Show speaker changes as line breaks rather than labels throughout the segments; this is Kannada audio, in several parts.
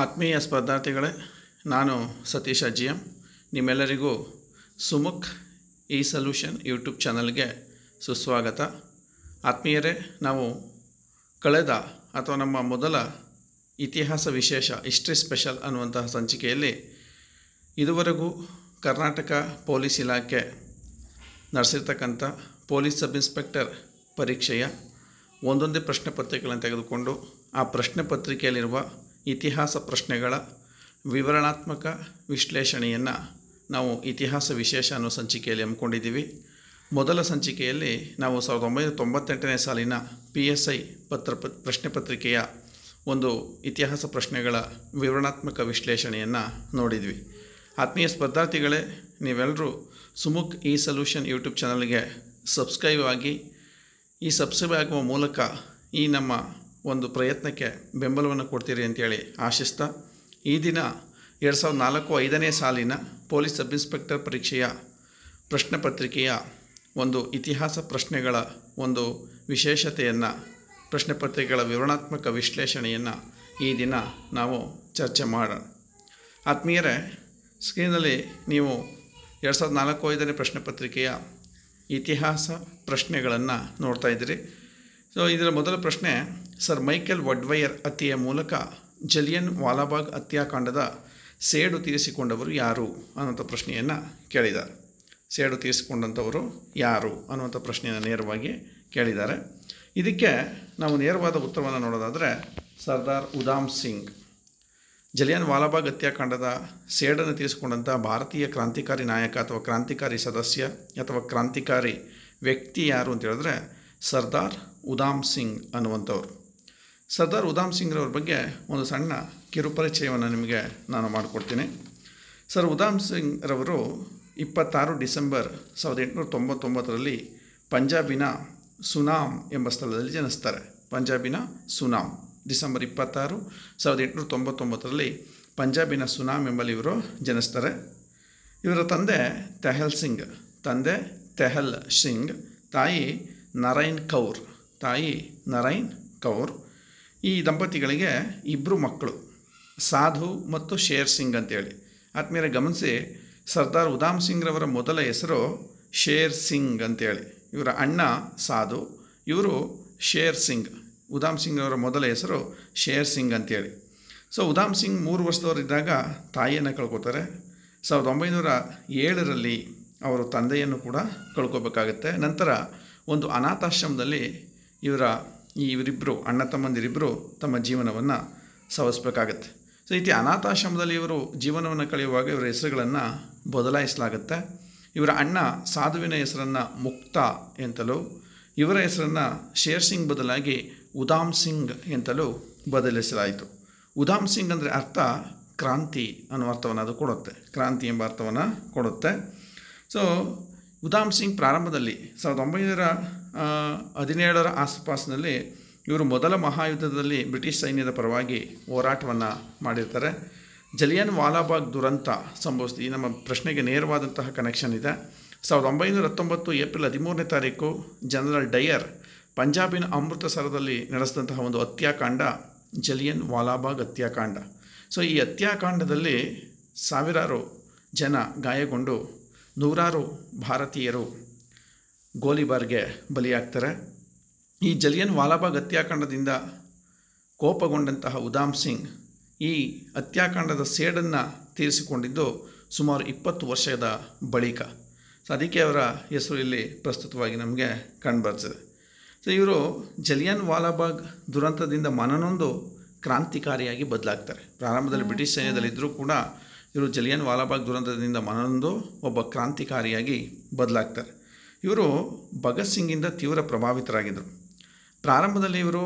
ಆತ್ಮೀಯ ಸ್ಪರ್ಧಾರ್ಥಿಗಳೇ ನಾನು ಸತೀಶ ಅಜಿಯಂ ನಿಮ್ಮೆಲ್ಲರಿಗೂ ಸುಮುಖ್ ಇ ಸೊಲ್ಯೂಷನ್ ಯೂಟ್ಯೂಬ್ ಚಾನಲ್ಗೆ ಸುಸ್ವಾಗತ ಆತ್ಮೀಯರೇ ನಾವು ಕಳೆದ ಅಥವಾ ನಮ್ಮ ಮೊದಲ ಇತಿಹಾಸ ವಿಶೇಷ ಹಿಸ್ಟ್ರಿ ಸ್ಪೆಷಲ್ ಅನ್ನುವಂತಹ ಸಂಚಿಕೆಯಲ್ಲಿ ಇದುವರೆಗೂ ಕರ್ನಾಟಕ ಪೊಲೀಸ್ ಇಲಾಖೆ ನಡೆಸಿರ್ತಕ್ಕಂಥ ಪೊಲೀಸ್ ಸಬ್ ಇನ್ಸ್ಪೆಕ್ಟರ್ ಪರೀಕ್ಷೆಯ ಒಂದೊಂದೇ ಪ್ರಶ್ನೆ ಪತ್ರಿಕೆಗಳನ್ನು ತೆಗೆದುಕೊಂಡು ಆ ಪ್ರಶ್ನೆ ಪತ್ರಿಕೆಯಲ್ಲಿರುವ ಇತಿಹಾಸ ಪ್ರಶ್ನೆಗಳ ವಿವರಣಾತ್ಮಕ ವಿಶ್ಲೇಷಣೆಯನ್ನು ನಾವು ಇತಿಹಾಸ ವಿಶೇಷ ಅನ್ನೋ ಸಂಚಿಕೆಯಲ್ಲಿ ಹಮ್ಮಿಕೊಂಡಿದ್ದೀವಿ ಮೊದಲ ಸಂಚಿಕೆಯಲ್ಲಿ ನಾವು ಸಾವಿರದ ಒಂಬೈನೂರ ತೊಂಬತ್ತೆಂಟನೇ ಸಾಲಿನ ಪಿ ಎಸ್ ಐ ಪತ್ರ ಪ್ರಶ್ನೆ ಪತ್ರಿಕೆಯ ಒಂದು ಇತಿಹಾಸ ಪ್ರಶ್ನೆಗಳ ವಿವರಣಾತ್ಮಕ ವಿಶ್ಲೇಷಣೆಯನ್ನು ನೋಡಿದ್ವಿ ಆತ್ಮೀಯ ಸ್ಪರ್ಧಾರ್ಥಿಗಳೇ ನೀವೆಲ್ಲರೂ ಸುಮುಖ್ ಇ ಸೊಲ್ಯೂಷನ್ ಯೂಟ್ಯೂಬ್ ಚಾನಲ್ಗೆ ಸಬ್ಸ್ಕ್ರೈಬ್ ಆಗಿ ಈ ಸಬ್ಸ್ಕ್ರೈಬ್ ಆಗುವ ಮೂಲಕ ಈ ನಮ್ಮ ಒಂದು ಪ್ರಯತ್ನಕ್ಕೆ ಬೆಂಬಲವನ್ನು ಕೊಡ್ತೀರಿ ಅಂತೇಳಿ ಆಶಿಸ್ತಾ ಈ ದಿನ ಎರಡು ಸಾವಿರದ ನಾಲ್ಕು ಐದನೇ ಸಾಲಿನ ಪೊಲೀಸ್ ಸಬ್ ಇನ್ಸ್ಪೆಕ್ಟರ್ ಪರೀಕ್ಷೆಯ ಪ್ರಶ್ನೆ ಪತ್ರಿಕೆಯ ಒಂದು ಇತಿಹಾಸ ಪ್ರಶ್ನೆಗಳ ಒಂದು ವಿಶೇಷತೆಯನ್ನು ಪ್ರಶ್ನೆ ಪತ್ರಿಕೆಗಳ ವಿವರಣಾತ್ಮಕ ವಿಶ್ಲೇಷಣೆಯನ್ನು ಈ ದಿನ ನಾವು ಚರ್ಚೆ ಮಾಡೋಣ ಆತ್ಮೀಯರೇ ಸ್ಕ್ರೀನಲ್ಲಿ ನೀವು ಎರಡು ಸಾವಿರದ ನಾಲ್ಕು ಐದನೇ ಪ್ರಶ್ನೆ ಪತ್ರಿಕೆಯ ಇತಿಹಾಸ ಪ್ರಶ್ನೆಗಳನ್ನು ನೋಡ್ತಾ ಇದ್ದೀರಿ ಸೊ ಇದರ ಮೊದಲ ಪ್ರಶ್ನೆ ಸರ್ ಮೈಕೆಲ್ ವಡ್ವೈಯರ್ ಹತ್ಯೆಯ ಮೂಲಕ ಜಲಿಯನ್ ವಾಲಾಬಾಗ್ ಹತ್ಯಾಕಾಂಡದ ಸೇಡು ತೀರಿಸಿಕೊಂಡವರು ಯಾರು ಅನ್ನೋಂಥ ಪ್ರಶ್ನೆಯನ್ನು ಕೇಳಿದ್ದಾರೆ ಸೇಡು ತೀರಿಸಿಕೊಂಡಂಥವರು ಯಾರು ಅನ್ನುವಂಥ ಪ್ರಶ್ನೆಯನ್ನು ನೇರವಾಗಿ ಕೇಳಿದ್ದಾರೆ ಇದಕ್ಕೆ ನಾವು ನೇರವಾದ ಉತ್ತರವನ್ನು ನೋಡೋದಾದರೆ ಸರ್ದಾರ್ ಉದಾಮ್ ಸಿಂಗ್ ಜಲಿಯನ್ ವಾಲಾಬಾಗ್ ಹತ್ಯಾಕಾಂಡದ ಸೇಡನ್ನು ತೀರಿಸಿಕೊಂಡಂಥ ಭಾರತೀಯ ಕ್ರಾಂತಿಕಾರಿ ನಾಯಕ ಅಥವಾ ಕ್ರಾಂತಿಕಾರಿ ಸದಸ್ಯ ಅಥವಾ ಕ್ರಾಂತಿಕಾರಿ ವ್ಯಕ್ತಿ ಯಾರು ಅಂತ ಹೇಳಿದ್ರೆ ಸರ್ದಾರ್ ಉದಾಮ್ ಸಿಂಗ್ ಅನ್ನುವಂಥವ್ರು ಸರ್ದಾರ್ ಉಧಾಮ್ ಸಿಂಗ್ರವ್ರ ಬಗ್ಗೆ ಒಂದು ಸಣ್ಣ ಕಿರುಪರಿಚಯವನ್ನು ನಿಮಗೆ ನಾನು ಮಾಡಿಕೊಡ್ತೀನಿ ಸರ್ ಉಧಾಮ್ ಸಿಂಗ್ರವರು ಇಪ್ಪತ್ತಾರು ಡಿಸೆಂಬರ್ ಸಾವಿರದ ಎಂಟುನೂರ ತೊಂಬತ್ತೊಂಬತ್ತರಲ್ಲಿ ಪಂಜಾಬಿನ ಸುನಾಮ್ ಎಂಬ ಸ್ಥಳದಲ್ಲಿ ಜನಿಸ್ತಾರೆ ಪಂಜಾಬಿನ ಸುನಾಮ್ ಡಿಸೆಂಬರ್ ಇಪ್ಪತ್ತಾರು ಸಾವಿರದ ಎಂಟುನೂರ ತೊಂಬತ್ತೊಂಬತ್ತರಲ್ಲಿ ಪಂಜಾಬಿನ ಸುನಾಮ್ ಎಂಬಲ್ಲಿ ಇವರು ಜನಿಸ್ತಾರೆ ಇವರ ತಂದೆ ತೆಹಲ್ ಸಿಂಗ್ ತಂದೆ ತೆಹಲ್ ಸಿಂಗ್ ತಾಯಿ ನಾರಾಯಣ್ ಕೌರ್ ತಾಯಿ ನರೈನ್ ಕೌರ್ ಈ ದಂಪತಿಗಳಿಗೆ ಇಬ್ಬರು ಮಕ್ಕಳು ಸಾಧು ಮತ್ತು ಶೇರ್ ಸಿಂಗ್ ಅಂತೇಳಿ ಆತ್ಮೀಯರ ಗಮನಿಸಿ ಸರ್ದಾರ್ ಉಧಾಮ್ ಸಿಂಗ್ರವರ ಮೊದಲ ಹೆಸರು ಶೇರ್ ಸಿಂಗ್ ಅಂತೇಳಿ ಇವರ ಅಣ್ಣ ಸಾಧು ಇವರು ಶೇರ್ ಸಿಂಗ್ ಉದಾಮ್ ಸಿಂಗ್ ಅವರ ಮೊದಲ ಹೆಸರು ಶೇರ್ ಸಿಂಗ್ ಅಂತೇಳಿ ಸೊ ಉದಾಮ್ ಸಿಂಗ್ ಮೂರು ವರ್ಷದವರಿದ್ದಾಗ ತಾಯಿಯನ್ನು ಕಳ್ಕೋತಾರೆ ಸಾವಿರದ ಒಂಬೈನೂರ ಏಳರಲ್ಲಿ ಅವರು ತಂದೆಯನ್ನು ಕೂಡ ಕಳ್ಕೊಬೇಕಾಗತ್ತೆ ನಂತರ ಒಂದು ಅನಾಥಾಶ್ರಮದಲ್ಲಿ ಇವರ ಇವರಿಬ್ಬರು ಅಣ್ಣ ತಮ್ಮಂದಿರಿಬ್ಬರು ತಮ್ಮ ಜೀವನವನ್ನು ಸವಿಸ್ಬೇಕಾಗತ್ತೆ ಸೊ ರೀತಿ ಅನಾಥಾಶ್ರಮದಲ್ಲಿ ಇವರು ಜೀವನವನ್ನು ಕಳೆಯುವಾಗ ಇವರ ಹೆಸರುಗಳನ್ನು ಬದಲಾಯಿಸಲಾಗುತ್ತೆ ಇವರ ಅಣ್ಣ ಸಾಧುವಿನ ಹೆಸರನ್ನು ಮುಕ್ತ ಎಂತಲೂ ಇವರ ಹೆಸರನ್ನು ಶೇರ್ ಸಿಂಗ್ ಬದಲಾಗಿ ಉದಾಮ್ ಸಿಂಗ್ ಎಂತಲೂ ಬದಲಿಸಲಾಯಿತು ಉದಾಮ್ ಸಿಂಗ್ ಅಂದರೆ ಅರ್ಥ ಕ್ರಾಂತಿ ಅನ್ನೋ ಅರ್ಥವನ್ನು ಅದು ಕೊಡುತ್ತೆ ಕ್ರಾಂತಿ ಎಂಬ ಅರ್ಥವನ್ನು ಕೊಡುತ್ತೆ ಸೊ ಉದಾಮ್ ಸಿಂಗ್ ಪ್ರಾರಂಭದಲ್ಲಿ ಸಾವಿರದ ಒಂಬೈನೂರ ಹದಿನೇಳರ ಆಸುಪಾಸಿನಲ್ಲಿ ಇವರು ಮೊದಲ ಮಹಾಯುದ್ಧದಲ್ಲಿ ಬ್ರಿಟಿಷ್ ಸೈನ್ಯದ ಪರವಾಗಿ ಹೋರಾಟವನ್ನು ಮಾಡಿರ್ತಾರೆ ಜಲಿಯನ್ ವಾಲಾಬಾಗ್ ದುರಂತ ಸಂಭವಿಸಿದೆ ಈ ನಮ್ಮ ಪ್ರಶ್ನೆಗೆ ನೇರವಾದಂತಹ ಕನೆಕ್ಷನ್ ಇದೆ ಸಾವಿರದ ಒಂಬೈನೂರ ಹತ್ತೊಂಬತ್ತು ಏಪ್ರಿಲ್ ಹದಿಮೂರನೇ ತಾರೀಕು ಜನರಲ್ ಡಯರ್ ಪಂಜಾಬಿನ ಅಮೃತಸರದಲ್ಲಿ ನಡೆಸಿದಂತಹ ಒಂದು ಹತ್ಯಾಕಾಂಡ ಜಲಿಯನ್ ವಾಲಾಬಾಗ್ ಹತ್ಯಾಕಾಂಡ ಸೊ ಈ ಹತ್ಯಾಕಾಂಡದಲ್ಲಿ ಸಾವಿರಾರು ಜನ ಗಾಯಗೊಂಡು ನೂರಾರು ಭಾರತೀಯರು ಗೋಲಿಬಾರ್ಗೆ ಬಲಿಯಾಗ್ತಾರೆ ಈ ಜಲಿಯನ್ ವಾಲಾಬಾಗ್ ಹತ್ಯಾಕಾಂಡದಿಂದ ಕೋಪಗೊಂಡಂತಹ ಉದಾಮ್ ಸಿಂಗ್ ಈ ಹತ್ಯಾಕಾಂಡದ ಸೇಡನ್ನು ತೀರಿಸಿಕೊಂಡಿದ್ದು ಸುಮಾರು ಇಪ್ಪತ್ತು ವರ್ಷದ ಬಳಿಕ ಸೊ ಅದಕ್ಕೆ ಅವರ ಹೆಸರು ಇಲ್ಲಿ ಪ್ರಸ್ತುತವಾಗಿ ನಮಗೆ ಕಂಡುಬರ್ತದೆ ಸೊ ಇವರು ಜಲಿಯನ್ ವಾಲಾಬಾಗ್ ದುರಂತದಿಂದ ಮನನೊಂದು ಕ್ರಾಂತಿಕಾರಿಯಾಗಿ ಬದಲಾಗ್ತಾರೆ ಪ್ರಾರಂಭದಲ್ಲಿ ಬ್ರಿಟಿಷ್ ಸೈನ್ಯದಲ್ಲಿದ್ದರೂ ಕೂಡ ಇವರು ಜಲಿಯನ್ ವಾಲಾಬಾಗ್ ದುರಂತದಿಂದ ಮನನೊಂದು ಒಬ್ಬ ಕ್ರಾಂತಿಕಾರಿಯಾಗಿ ಬದಲಾಗ್ತಾರೆ ಇವರು ಭಗತ್ ಸಿಂಗಿಂದ ತೀವ್ರ ಪ್ರಭಾವಿತರಾಗಿದ್ದರು ಪ್ರಾರಂಭದಲ್ಲಿ ಇವರು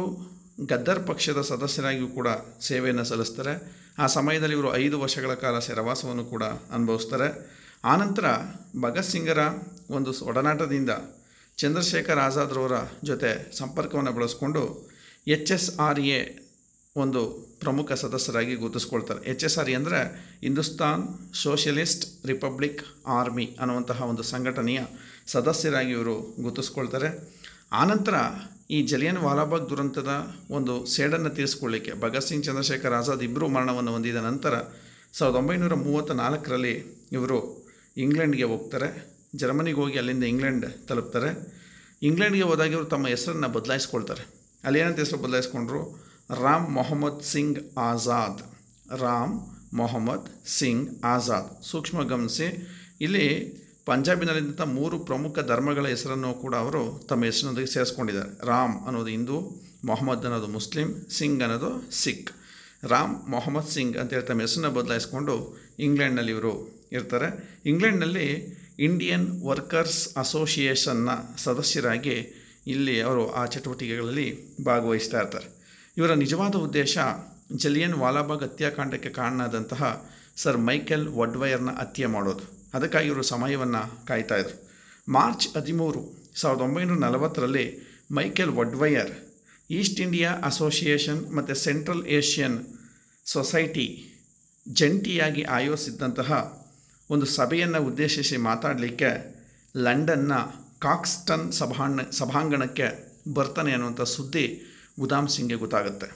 ಗದ್ದರ್ ಪಕ್ಷದ ಸದಸ್ಯರಾಗಿಯೂ ಕೂಡ ಸೇವೆಯನ್ನು ಸಲ್ಲಿಸ್ತಾರೆ ಆ ಸಮಯದಲ್ಲಿ ಇವರು ಐದು ವರ್ಷಗಳ ಕಾಲ ಸೆರವಾಸವನ್ನು ಕೂಡ ಅನುಭವಿಸ್ತಾರೆ ಆನಂತರ ಭಗತ್ ಸಿಂಗರ ಒಂದು ಒಡನಾಟದಿಂದ ಚಂದ್ರಶೇಖರ್ ಆಜಾದ್ರವರ ಜೊತೆ ಸಂಪರ್ಕವನ್ನು ಬಳಸಿಕೊಂಡು ಎಚ್ ಎಸ್ ಆರ್ ಎ ಒಂದು ಪ್ರಮುಖ ಸದಸ್ಯರಾಗಿ ಗುರುತಿಸ್ಕೊಳ್ತಾರೆ ಎಚ್ ಎಸ್ ಆರ್ ಎ ಅಂದರೆ ಹಿಂದೂಸ್ತಾನ್ ಸೋಷಿಯಲಿಸ್ಟ್ ರಿಪಬ್ಲಿಕ್ ಆರ್ಮಿ ಅನ್ನುವಂತಹ ಒಂದು ಸಂಘಟನೆಯ ಸದಸ್ಯರಾಗಿ ಇವರು ಗುರುತಿಸ್ಕೊಳ್ತಾರೆ ಆನಂತರ ಈ ಜಲಿಯನ್ ವಾಲಾಬಾಗ್ ದುರಂತದ ಒಂದು ಸೇಡನ್ನು ತೀರಿಸ್ಕೊಳ್ಳಿಕ್ಕೆ ಭಗತ್ ಸಿಂಗ್ ಚಂದ್ರಶೇಖರ್ ಆಜಾದ್ ಇಬ್ಬರು ಮರಣವನ್ನು ಹೊಂದಿದ ನಂತರ ಸಾವಿರದ ಒಂಬೈನೂರ ಮೂವತ್ತ ನಾಲ್ಕರಲ್ಲಿ ಇವರು ಇಂಗ್ಲೆಂಡ್ಗೆ ಹೋಗ್ತಾರೆ ಜರ್ಮನಿಗೆ ಹೋಗಿ ಅಲ್ಲಿಂದ ಇಂಗ್ಲೆಂಡ್ ತಲುಪ್ತಾರೆ ಇಂಗ್ಲೆಂಡ್ಗೆ ಹೋದಾಗ ಇವರು ತಮ್ಮ ಹೆಸರನ್ನು ಬದಲಾಯಿಸ್ಕೊಳ್ತಾರೆ ಅಲ್ಲಿ ಏನಂತ ಹೆಸರು ಬದಲಾಯಿಸ್ಕೊಂಡ್ರು ರಾಮ್ ಮೊಹಮ್ಮದ್ ಸಿಂಗ್ ಆಜಾದ್ ರಾಮ್ ಮೊಹಮ್ಮದ್ ಸಿಂಗ್ ಆಜಾದ್ ಸೂಕ್ಷ್ಮ ಗಮನಿಸಿ ಇಲ್ಲಿ ಪಂಜಾಬಿನಲ್ಲಿದ್ದಂಥ ಮೂರು ಪ್ರಮುಖ ಧರ್ಮಗಳ ಹೆಸರನ್ನು ಕೂಡ ಅವರು ತಮ್ಮ ಹೆಸರಿನೊಂದಿಗೆ ಸೇರಿಸ್ಕೊಂಡಿದ್ದಾರೆ ರಾಮ್ ಅನ್ನೋದು ಹಿಂದೂ ಮೊಹಮ್ಮದ್ ಅನ್ನೋದು ಮುಸ್ಲಿಂ ಸಿಂಗ್ ಅನ್ನೋದು ಸಿಖ್ ರಾಮ್ ಮೊಹಮ್ಮದ್ ಸಿಂಗ್ ಅಂತೇಳಿ ತಮ್ಮ ಹೆಸರನ್ನ ಬದಲಾಯಿಸಿಕೊಂಡು ಇಂಗ್ಲೆಂಡ್ನಲ್ಲಿ ಇವರು ಇರ್ತಾರೆ ಇಂಗ್ಲೆಂಡ್ನಲ್ಲಿ ಇಂಡಿಯನ್ ವರ್ಕರ್ಸ್ ಅಸೋಸಿಯೇಷನ್ನ ಸದಸ್ಯರಾಗಿ ಇಲ್ಲಿ ಅವರು ಆ ಚಟುವಟಿಕೆಗಳಲ್ಲಿ ಭಾಗವಹಿಸ್ತಾ ಇರ್ತಾರೆ ಇವರ ನಿಜವಾದ ಉದ್ದೇಶ ಜಲಿಯನ್ ವಾಲಾಬಾಗ್ ಹತ್ಯಾಕಾಂಡಕ್ಕೆ ಆದಂತಹ ಸರ್ ಮೈಕೆಲ್ ವಡ್ವೈಯರ್ನ ಹತ್ಯೆ ಮಾಡೋದು ಅದಕ್ಕಾಗಿ ಇವರು ಸಮಯವನ್ನು ಕಾಯ್ತಾಯಿದ್ರು ಮಾರ್ಚ್ ಹದಿಮೂರು ಸಾವಿರದ ಒಂಬೈನೂರ ನಲವತ್ತರಲ್ಲಿ Michael O'Dwyer East India Association ಮತ್ತು ಸೆಂಟ್ರಲ್ ಏಷ್ಯನ್ ಸೊಸೈಟಿ ಜಂಟಿಯಾಗಿ ಆಯೋಜಿಸಿದ್ದಂತಹ ಒಂದು ಸಭೆಯನ್ನು ಉದ್ದೇಶಿಸಿ ಮಾತಾಡಲಿಕ್ಕೆ ಲಂಡನ್ನ ಕಾಕ್ಸ್ಟನ್ ಸಭಾಂಗ ಸಭಾಂಗಣಕ್ಕೆ ಬರ್ತಾನೆ ಅನ್ನುವಂಥ ಸುದ್ದಿ ಉದಾಮ್ ಸಿಂಗ್ಗೆ ಗೊತ್ತಾಗುತ್ತೆ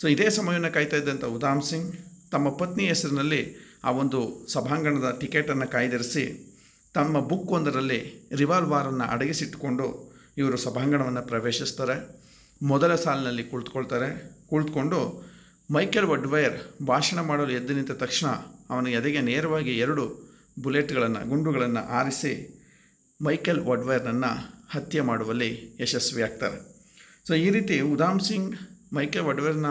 ಸೊ ಇದೇ ಸಮಯವನ್ನು ಕಾಯ್ತಾ ಇದ್ದಂಥ ಉದಾಮ್ ಸಿಂಗ್ ತಮ್ಮ ಪತ್ನಿ ಹೆಸರಿನಲ್ಲಿ ಆ ಒಂದು ಸಭಾಂಗಣದ ಟಿಕೆಟನ್ನು ಕಾಯ್ದಿರಿಸಿ ತಮ್ಮ ಬುಕ್ ಒಂದರಲ್ಲಿ ರಿವಾಲ್ವಾರನ್ನು ಅಡಗಿಸಿಟ್ಟುಕೊಂಡು ಇವರು ಸಭಾಂಗಣವನ್ನು ಪ್ರವೇಶಿಸ್ತಾರೆ ಮೊದಲ ಸಾಲಿನಲ್ಲಿ ಕುಳಿತುಕೊಳ್ತಾರೆ ಕುಳಿತುಕೊಂಡು ಮೈಕೆಲ್ ವಡ್ವೈರ್ ಭಾಷಣ ಮಾಡಲು ಎದ್ದು ನಿಂತ ತಕ್ಷಣ ಅವನ ಎದೆಗೆ ನೇರವಾಗಿ ಎರಡು ಬುಲೆಟ್ಗಳನ್ನು ಗುಂಡುಗಳನ್ನು ಆರಿಸಿ ಮೈಕೆಲ್ ವಡ್ವೈರ್ನನ್ನು ಹತ್ಯೆ ಮಾಡುವಲ್ಲಿ ಯಶಸ್ವಿಯಾಗ್ತಾರೆ ಸೊ ಈ ರೀತಿ ಉದಾಮ್ ಸಿಂಗ್ ಮೈಕೆಲ್ ವಡ್ವೇರ್ನ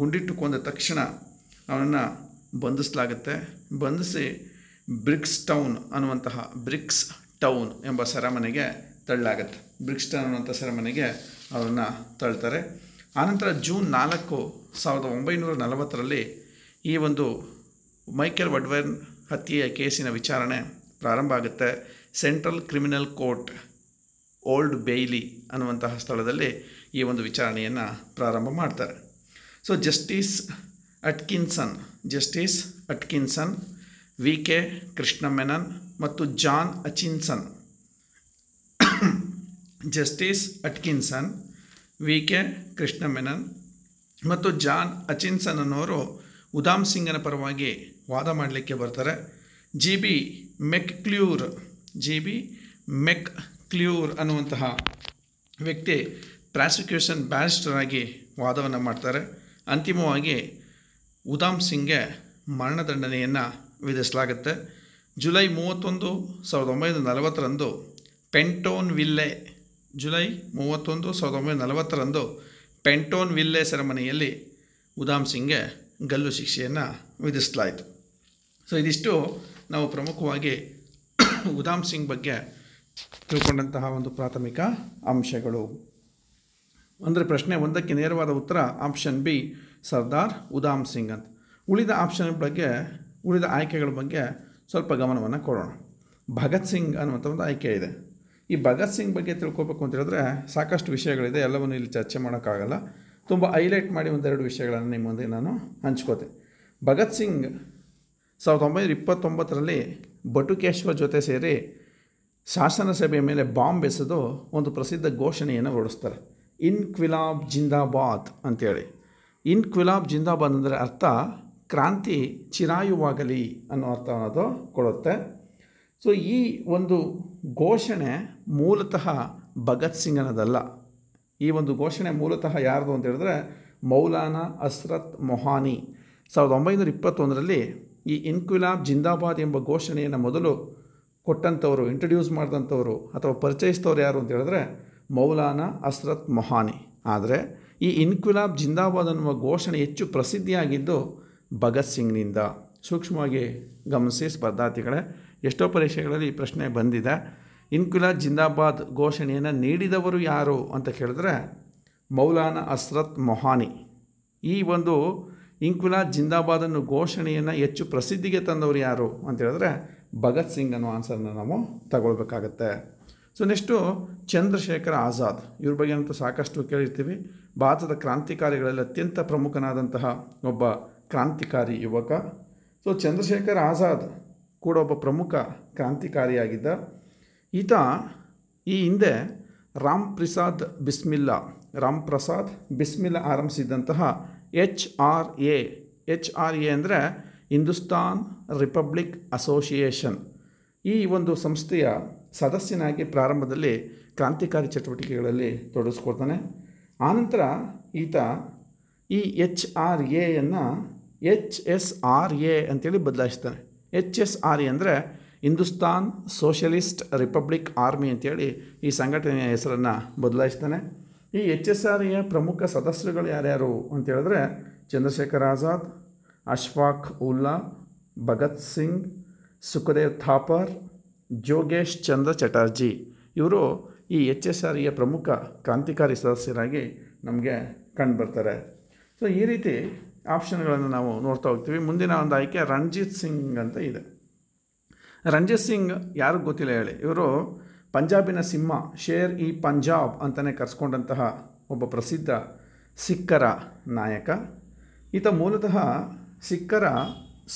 ಗುಂಡಿಟ್ಟುಕೊಂಡ ತಕ್ಷಣ ಅವನನ್ನು ಬಂಧಿಸಲಾಗುತ್ತೆ ಬಂಧಿಸಿ ಬ್ರಿಕ್ಸ್ ಟೌನ್ ಅನ್ನುವಂತಹ ಬ್ರಿಕ್ಸ್ ಟೌನ್ ಎಂಬ ಸೆರೆಮನೆಗೆ ತಳ್ಳಲಾಗತ್ತೆ ಬ್ರಿಕ್ಸ್ ಟೌನ್ ಅನ್ನುವಂಥ ಸೆರೆಮನೆಗೆ ಅವರನ್ನು ತಳ್ತಾರೆ ಆನಂತರ ಜೂನ್ ನಾಲ್ಕು ಸಾವಿರದ ಒಂಬೈನೂರ ನಲವತ್ತರಲ್ಲಿ ಈ ಒಂದು ಮೈಕೆಲ್ ವಡ್ವರ್ನ್ ಹತ್ಯೆಯ ಕೇಸಿನ ವಿಚಾರಣೆ ಪ್ರಾರಂಭ ಆಗುತ್ತೆ central criminal court Old Bailey ಅನ್ನುವಂತಹ ಸ್ಥಳದಲ್ಲಿ ಈ ಒಂದು ವಿಚಾರಣೆಯನ್ನು ಪ್ರಾರಂಭ ಮಾಡ್ತಾರೆ so justice Atkinson justice Atkinson V K Krishna Menon ಮತ್ತು John Hutchinson justice Atkinson V K Krishna Menon ಮತ್ತು ಜಾನ್ ಅಚಿನ್ಸನ್ ಅನ್ನೋರು ಉದಾಮ್ ಸಿಂಗನ ಪರವಾಗಿ ವಾದ ಮಾಡಲಿಕ್ಕೆ ಬರ್ತಾರೆ G B McClure G B McClure ಅನ್ನುವಂತಹ ವ್ಯಕ್ತಿ ಪ್ರಾಸಿಕ್ಯೂಷನ್ ಬ್ಯಾರಿಸ್ಟರ್ ಆಗಿ ವಾದವನ್ನು ಮಾಡ್ತಾರೆ ಅಂತಿಮವಾಗಿ ಉದಾಮ್ ಸಿಂಗ್ಗೆ ಮರಣದಂಡನೆಯನ್ನು ವಿಧಿಸಲಾಗುತ್ತೆ ಜುಲೈ ಮೂವತ್ತೊಂದು ಸಾವಿರದ ಒಂಬೈನೂರ ನಲವತ್ತರಂದು ಪೆಂಟೋನ್ ವಿಲ್ಲೆ ಜುಲೈ ಮೂವತ್ತೊಂದು ಸಾವಿರದ ಒಂಬೈನೂರ ನಲವತ್ತರಂದು ಪೆಂಟೋನ್ ವಿಲ್ಲೆ ಸೆರೆಮನೆಯಲ್ಲಿ ಉದಾಮ್ ಸಿಂಗ್ಗೆ ಗಲ್ಲು ಶಿಕ್ಷೆಯನ್ನು ವಿಧಿಸಲಾಯಿತು ಸೊ ಇದಿಷ್ಟು ನಾವು ಪ್ರಮುಖವಾಗಿ ಉದಾಮ್ ಸಿಂಗ್ ಬಗ್ಗೆ ತಿಳ್ಕೊಂಡಂತಹ ಒಂದು ಪ್ರಾಥಮಿಕ ಅಂಶಗಳು ಅಂದರೆ ಪ್ರಶ್ನೆ ಒಂದಕ್ಕೆ ನೇರವಾದ ಉತ್ತರ ಆಪ್ಷನ್ ಬಿ ಸರ್ದಾರ್ ಉದಾಮ್ ಸಿಂಗ್ ಅಂತ ಉಳಿದ ಆಪ್ಷನ್ ಬಗ್ಗೆ ಉಳಿದ ಆಯ್ಕೆಗಳ ಬಗ್ಗೆ ಸ್ವಲ್ಪ ಗಮನವನ್ನು ಕೊಡೋಣ ಭಗತ್ ಸಿಂಗ್ ಅನ್ನುವಂಥ ಒಂದು ಆಯ್ಕೆ ಇದೆ ಈ ಭಗತ್ ಸಿಂಗ್ ಬಗ್ಗೆ ತಿಳ್ಕೊಬೇಕು ಅಂತ ಹೇಳಿದ್ರೆ ಸಾಕಷ್ಟು ವಿಷಯಗಳಿದೆ ಎಲ್ಲವನ್ನು ಇಲ್ಲಿ ಚರ್ಚೆ ಮಾಡೋಕ್ಕಾಗಲ್ಲ ತುಂಬ ಹೈಲೈಟ್ ಮಾಡಿ ಒಂದೆರಡು ವಿಷಯಗಳನ್ನು ನಿಮ್ಮ ಮುಂದೆ ನಾನು ಹಂಚ್ಕೋತೆ ಭಗತ್ ಸಿಂಗ್ ಸಾವಿರದ ಒಂಬೈನೂರ ಇಪ್ಪತ್ತೊಂಬತ್ತರಲ್ಲಿ ಬಟುಕೇಶ್ವರ್ ಜೊತೆ ಸೇರಿ ಶಾಸನ ಸಭೆಯ ಮೇಲೆ ಬಾಂಬ್ ಎಸೆದು ಒಂದು ಪ್ರಸಿದ್ಧ ಘೋಷಣೆಯನ್ನು ಹೊರಡಿಸ್ತಾರೆ ಇನ್ಕ್ವಿಲಾಬ್ ಜಿಂದಾಬಾದ್ ಅಂತೇಳಿ ಇನ್ಕ್ವಿಲಾಬ್ ಜಿಂದಾಬಾದ್ ಅಂದರೆ ಅರ್ಥ ಕ್ರಾಂತಿ ಚಿರಾಯುವಾಗಲಿ ಅನ್ನೋ ಅರ್ಥ ಅದು ಕೊಡುತ್ತೆ ಸೊ ಈ ಒಂದು ಘೋಷಣೆ ಮೂಲತಃ ಭಗತ್ ಅನ್ನೋದಲ್ಲ ಈ ಒಂದು ಘೋಷಣೆ ಮೂಲತಃ ಯಾರ್ದು ಅಂತ ಹೇಳಿದ್ರೆ ಮೌಲಾನಾ ಅಸ್ರತ್ ಮೊಹಾನಿ ಸಾವಿರದ ಒಂಬೈನೂರ ಇಪ್ಪತ್ತೊಂದರಲ್ಲಿ ಈ ಇನ್ಕ್ವಿಲಾಬ್ ಜಿಂದಾಬಾದ್ ಎಂಬ ಘೋಷಣೆಯನ್ನು ಮೊದಲು ಕೊಟ್ಟಂಥವರು ಇಂಟ್ರೊಡ್ಯೂಸ್ ಮಾಡಿದಂಥವರು ಅಥವಾ ಪರಿಚಯಿಸಿದವರು ಯಾರು ಅಂತ ಹೇಳಿದ್ರೆ ಮೌಲಾನಾ ಅಸ್ರತ್ ಮೊಹಾನಿ ಆದರೆ ಈ ಇನ್ಕ್ವಿಲಾಬ್ ಜಿಂದಾಬಾದ್ ಅನ್ನುವ ಘೋಷಣೆ ಹೆಚ್ಚು ಪ್ರಸಿದ್ಧಿಯಾಗಿದ್ದು ಭಗತ್ ಸಿಂಗ್ನಿಂದ ಸೂಕ್ಷ್ಮವಾಗಿ ಗಮನಿಸಿ ಸ್ಪರ್ಧಾರ್ಥಿಗಳೇ ಎಷ್ಟೋ ಪರೀಕ್ಷೆಗಳಲ್ಲಿ ಈ ಪ್ರಶ್ನೆ ಬಂದಿದೆ ಇನ್ಕ್ವಿಲಾಬ್ ಜಿಂದಾಬಾದ್ ಘೋಷಣೆಯನ್ನು ನೀಡಿದವರು ಯಾರು ಅಂತ ಕೇಳಿದ್ರೆ ಮೌಲಾನಾ ಅಸ್ರತ್ ಮೊಹಾನಿ ಈ ಒಂದು ಜಿಂದಾಬಾದ್ ಅನ್ನು ಘೋಷಣೆಯನ್ನು ಹೆಚ್ಚು ಪ್ರಸಿದ್ಧಿಗೆ ತಂದವರು ಯಾರು ಅಂತ ಹೇಳಿದ್ರೆ ಭಗತ್ ಸಿಂಗ್ ಅನ್ನೋ ಆನ್ಸರ್ನ ನಾವು ತಗೊಳ್ಬೇಕಾಗತ್ತೆ ಸೊ ನೆಕ್ಸ್ಟು ಚಂದ್ರಶೇಖರ್ ಆಜಾದ್ ಇವ್ರ ಬಗ್ಗೆ ಅಂತೂ ಸಾಕಷ್ಟು ಕೇಳಿರ್ತೀವಿ ಭಾರತದ ಕ್ರಾಂತಿಕಾರಿಗಳಲ್ಲಿ ಅತ್ಯಂತ ಪ್ರಮುಖನಾದಂತಹ ಒಬ್ಬ ಕ್ರಾಂತಿಕಾರಿ ಯುವಕ ಸೊ ಚಂದ್ರಶೇಖರ್ ಆಜಾದ್ ಕೂಡ ಒಬ್ಬ ಪ್ರಮುಖ ಕ್ರಾಂತಿಕಾರಿಯಾಗಿದ್ದ ಈತ ಈ ಹಿಂದೆ ರಾಮ್ ಪ್ರಸಾದ್ ಬಿಸ್ಮಿಲ್ಲಾ ರಾಮ್ ಪ್ರಸಾದ್ ಬಿಸ್ಮಿಲ್ಲಾ ಆರಂಭಿಸಿದ್ದಂತಹ H R A H R A ಅಂದರೆ ಹಿಂದೂಸ್ತಾನ್ ರಿಪಬ್ಲಿಕ್ ಅಸೋಸಿಯೇಷನ್ ಈ ಒಂದು ಸಂಸ್ಥೆಯ ಸದಸ್ಯನಾಗಿ ಪ್ರಾರಂಭದಲ್ಲಿ ಕ್ರಾಂತಿಕಾರಿ ಚಟುವಟಿಕೆಗಳಲ್ಲಿ ತೊಡಗಿಸ್ಕೊಳ್ತಾನೆ ಆನಂತರ ಈತ ಈ ಎಚ್ ಆರ್ ಎಯನ್ನು ಎಚ್ ಎಸ್ ಆರ್ ಎ ಅಂತೇಳಿ ಬದಲಾಯಿಸ್ತಾನೆ ಎಚ್ ಎಸ್ ಆರ್ ಎ ಅಂದರೆ ಹಿಂದೂಸ್ತಾನ್ ಸೋಷಲಿಸ್ಟ್ ರಿಪಬ್ಲಿಕ್ ಆರ್ಮಿ ಅಂತೇಳಿ ಈ ಸಂಘಟನೆಯ ಹೆಸರನ್ನು ಬದಲಾಯಿಸ್ತಾನೆ ಈ ಎಚ್ ಎಸ್ ಆರ್ ಎ ಪ್ರಮುಖ ಸದಸ್ಯರುಗಳು ಯಾರ್ಯಾರು ಅಂತೇಳಿದ್ರೆ ಚಂದ್ರಶೇಖರ್ ಆಜಾದ್ ಅಶ್ಫಾಕ್ ಉಲ್ಲಾ ಭಗತ್ ಸಿಂಗ್ ಸುಖದೇವ್ ಥಾಪರ್ ಜೋಗೇಶ್ ಚಂದ್ರ ಚಟರ್ಜಿ ಇವರು ಈ ಎಚ್ ಎಸ್ ಆರ್ ಇಯ ಪ್ರಮುಖ ಕ್ರಾಂತಿಕಾರಿ ಸದಸ್ಯರಾಗಿ ನಮಗೆ ಕಂಡು ಬರ್ತಾರೆ ಸೊ ಈ ರೀತಿ ಆಪ್ಷನ್ಗಳನ್ನು ನಾವು ನೋಡ್ತಾ ಹೋಗ್ತೀವಿ ಮುಂದಿನ ಒಂದು ಆಯ್ಕೆ ರಣಜಿತ್ ಸಿಂಗ್ ಅಂತ ಇದೆ ರಣಜಿತ್ ಸಿಂಗ್ ಯಾರಿಗೂ ಗೊತ್ತಿಲ್ಲ ಹೇಳಿ ಇವರು ಪಂಜಾಬಿನ ಸಿಂಹ ಶೇರ್ ಇ ಪಂಜಾಬ್ ಅಂತಲೇ ಕರೆಸ್ಕೊಂಡಂತಹ ಒಬ್ಬ ಪ್ರಸಿದ್ಧ ಸಿಖ್ಖರ ನಾಯಕ ಈತ ಮೂಲತಃ ಸಿಖ್ಖರ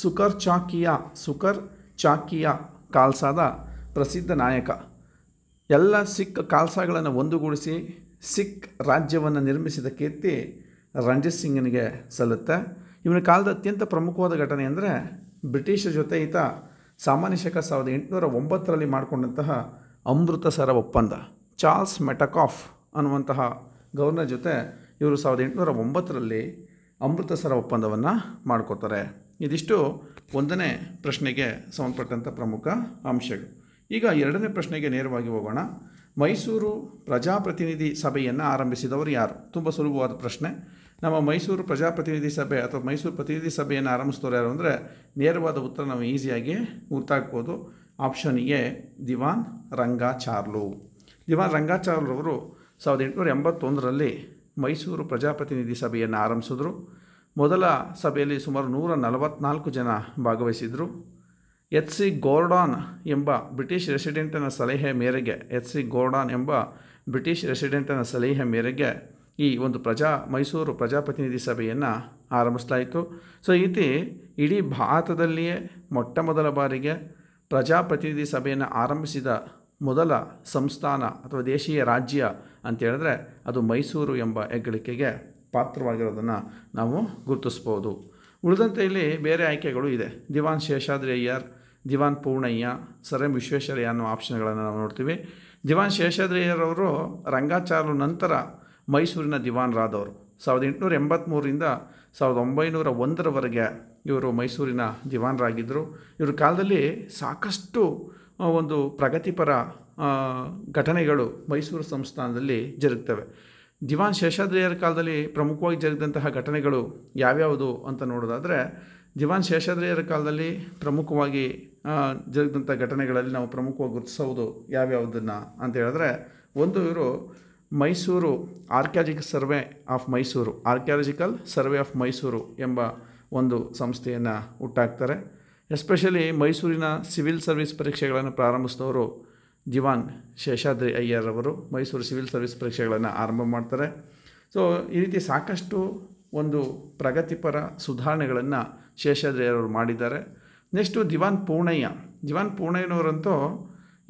ಸುಖರ್ ಚಾಕಿಯಾ ಸುಖರ್ ಚಾಕಿಯಾ ಕಾಲ್ಸಾದ ಪ್ರಸಿದ್ಧ ನಾಯಕ ಎಲ್ಲ ಸಿಖ್ ಕಾಲ್ಸಾಗಳನ್ನು ಒಂದುಗೂಡಿಸಿ ಸಿಖ್ ರಾಜ್ಯವನ್ನು ನಿರ್ಮಿಸಿದ ಕೀರ್ತಿ ರಂಜಿತ್ ಸಿಂಗನಿಗೆ ಸಲ್ಲುತ್ತೆ ಇವನ ಕಾಲದ ಅತ್ಯಂತ ಪ್ರಮುಖವಾದ ಘಟನೆ ಅಂದರೆ ಬ್ರಿಟಿಷರ ಜೊತೆ ಈತ ಸಾಮಾನ್ಯ ಶಕ ಸಾವಿರದ ಎಂಟುನೂರ ಒಂಬತ್ತರಲ್ಲಿ ಮಾಡಿಕೊಂಡಂತಹ ಅಮೃತಸರ ಒಪ್ಪಂದ ಚಾರ್ಲ್ಸ್ ಮೆಟಕಾಫ್ ಅನ್ನುವಂತಹ ಗವರ್ನರ್ ಜೊತೆ ಇವರು ಸಾವಿರದ ಎಂಟುನೂರ ಒಂಬತ್ತರಲ್ಲಿ ಅಮೃತಸರ ಒಪ್ಪಂದವನ್ನು ಮಾಡ್ಕೋತಾರೆ ಇದಿಷ್ಟು ಒಂದನೇ ಪ್ರಶ್ನೆಗೆ ಸಂಬಂಧಪಟ್ಟಂಥ ಪ್ರಮುಖ ಅಂಶಗಳು ಈಗ ಎರಡನೇ ಪ್ರಶ್ನೆಗೆ ನೇರವಾಗಿ ಹೋಗೋಣ ಮೈಸೂರು ಪ್ರಜಾಪ್ರತಿನಿಧಿ ಸಭೆಯನ್ನು ಆರಂಭಿಸಿದವರು ಯಾರು ತುಂಬ ಸುಲಭವಾದ ಪ್ರಶ್ನೆ ನಮ್ಮ ಮೈಸೂರು ಪ್ರಜಾಪ್ರತಿನಿಧಿ ಸಭೆ ಅಥವಾ ಮೈಸೂರು ಪ್ರತಿನಿಧಿ ಸಭೆಯನ್ನು ಆರಂಭಿಸಿದವರು ಯಾರು ಅಂದರೆ ನೇರವಾದ ಉತ್ತರ ನಾವು ಈಸಿಯಾಗಿ ಗೊತ್ತಾಗ್ಬೋದು ಆಪ್ಷನ್ ಎ ದಿವಾನ್ ರಂಗಾಚಾರ್ಲು ದಿವಾನ್ ಅವರು ಸಾವಿರದ ಎಂಟುನೂರ ಎಂಬತ್ತೊಂದರಲ್ಲಿ ಮೈಸೂರು ಪ್ರಜಾಪ್ರತಿನಿಧಿ ಸಭೆಯನ್ನು ಆರಂಭಿಸಿದ್ರು ಮೊದಲ ಸಭೆಯಲ್ಲಿ ಸುಮಾರು ನೂರ ನಲವತ್ನಾಲ್ಕು ಜನ ಭಾಗವಹಿಸಿದರು ಎಚ್ ಸಿ ಗೋರ್ಡಾನ್ ಎಂಬ ಬ್ರಿಟಿಷ್ ರೆಸಿಡೆಂಟನ ಸಲಹೆ ಮೇರೆಗೆ ಎಚ್ ಸಿ ಗೋರ್ಡಾನ್ ಎಂಬ ಬ್ರಿಟಿಷ್ ರೆಸಿಡೆಂಟನ ಸಲಹೆ ಮೇರೆಗೆ ಈ ಒಂದು ಪ್ರಜಾ ಮೈಸೂರು ಪ್ರಜಾಪ್ರತಿನಿಧಿ ಸಭೆಯನ್ನು ಆರಂಭಿಸಲಾಯಿತು ಸೊ ಇತಿ ಇಡೀ ಭಾರತದಲ್ಲಿಯೇ ಮೊಟ್ಟ ಮೊದಲ ಬಾರಿಗೆ ಪ್ರಜಾಪ್ರತಿನಿಧಿ ಸಭೆಯನ್ನು ಆರಂಭಿಸಿದ ಮೊದಲ ಸಂಸ್ಥಾನ ಅಥವಾ ದೇಶೀಯ ರಾಜ್ಯ ಅಂತೇಳಿದ್ರೆ ಅದು ಮೈಸೂರು ಎಂಬ ಹೆಗ್ಗಳಿಕೆಗೆ ಪಾತ್ರವಾಗಿರೋದನ್ನು ನಾವು ಗುರುತಿಸ್ಬೋದು ಉಳಿದಂತೆ ಇಲ್ಲಿ ಬೇರೆ ಆಯ್ಕೆಗಳು ಇದೆ ದಿವಾನ್ ಶೇಷಾದ್ರಿ ಅಯ್ಯರ್ ದಿವಾನ್ ಪೂರ್ಣಯ್ಯ ಸರ್ ಎಂ ವಿಶ್ವೇಶ್ವರಯ್ಯ ಅನ್ನೋ ಆಪ್ಷನ್ಗಳನ್ನು ನಾವು ನೋಡ್ತೀವಿ ದಿವಾನ್ ಶೇಷಾದ್ರಿ ಅಯ್ಯರವರು ರಂಗಾಚಾರ್ಯ ನಂತರ ಮೈಸೂರಿನ ದಿವಾನ್ರಾದವರು ಸಾವಿರದ ಎಂಟುನೂರ ಎಂಬತ್ತ್ಮೂರಿಂದ ಸಾವಿರದ ಒಂಬೈನೂರ ಒಂದರವರೆಗೆ ಇವರು ಮೈಸೂರಿನ ದಿವಾನ್ರಾಗಿದ್ದರು ಇವ್ರ ಕಾಲದಲ್ಲಿ ಸಾಕಷ್ಟು ಒಂದು ಪ್ರಗತಿಪರ ಘಟನೆಗಳು ಮೈಸೂರು ಸಂಸ್ಥಾನದಲ್ಲಿ ಜರುಗ್ತವೆ ದಿವಾನ್ ಶೇಷಾದ್ರಿಯರ ಕಾಲದಲ್ಲಿ ಪ್ರಮುಖವಾಗಿ ಜರುಗಿದಂತಹ ಘಟನೆಗಳು ಯಾವ್ಯಾವುದು ಅಂತ ನೋಡೋದಾದರೆ ದಿವಾನ್ ಶೇಷಾದ್ರಿಯರ ಕಾಲದಲ್ಲಿ ಪ್ರಮುಖವಾಗಿ ಜರುಗಿದಂಥ ಘಟನೆಗಳಲ್ಲಿ ನಾವು ಪ್ರಮುಖವಾಗಿ ಗುರುತಿಸೋದು ಯಾವ್ಯಾವುದನ್ನು ಅಂತ ಹೇಳಿದ್ರೆ ಒಂದು ಇವರು Mysore archaeological survey of Mysore archaeological survey of Mysore ಎಂಬ ಒಂದು ಸಂಸ್ಥೆಯನ್ನು ಹುಟ್ಟಾಕ್ತಾರೆ ಎಸ್ಪೆಷಲಿ ಮೈಸೂರಿನ ಸಿವಿಲ್ ಸರ್ವಿಸ್ ಪರೀಕ್ಷೆಗಳನ್ನು ಪ್ರಾರಂಭಿಸಿದವರು ದಿವಾನ್ ಶೇಷಾದ್ರಿ ಅಯ್ಯರ್ ಅವರು ಮೈಸೂರು ಸಿವಿಲ್ ಸರ್ವಿಸ್ ಪರೀಕ್ಷೆಗಳನ್ನು ಆರಂಭ ಮಾಡ್ತಾರೆ ಸೊ ಈ ರೀತಿ ಸಾಕಷ್ಟು ಒಂದು ಪ್ರಗತಿಪರ ಸುಧಾರಣೆಗಳನ್ನು ಅಯ್ಯರವರು ಮಾಡಿದ್ದಾರೆ ನೆಕ್ಸ್ಟು ದಿವಾನ್ ಪೂರ್ಣಯ್ಯ ದಿವಾನ್ ಪೂರ್ಣಯ್ಯನವರಂತೂ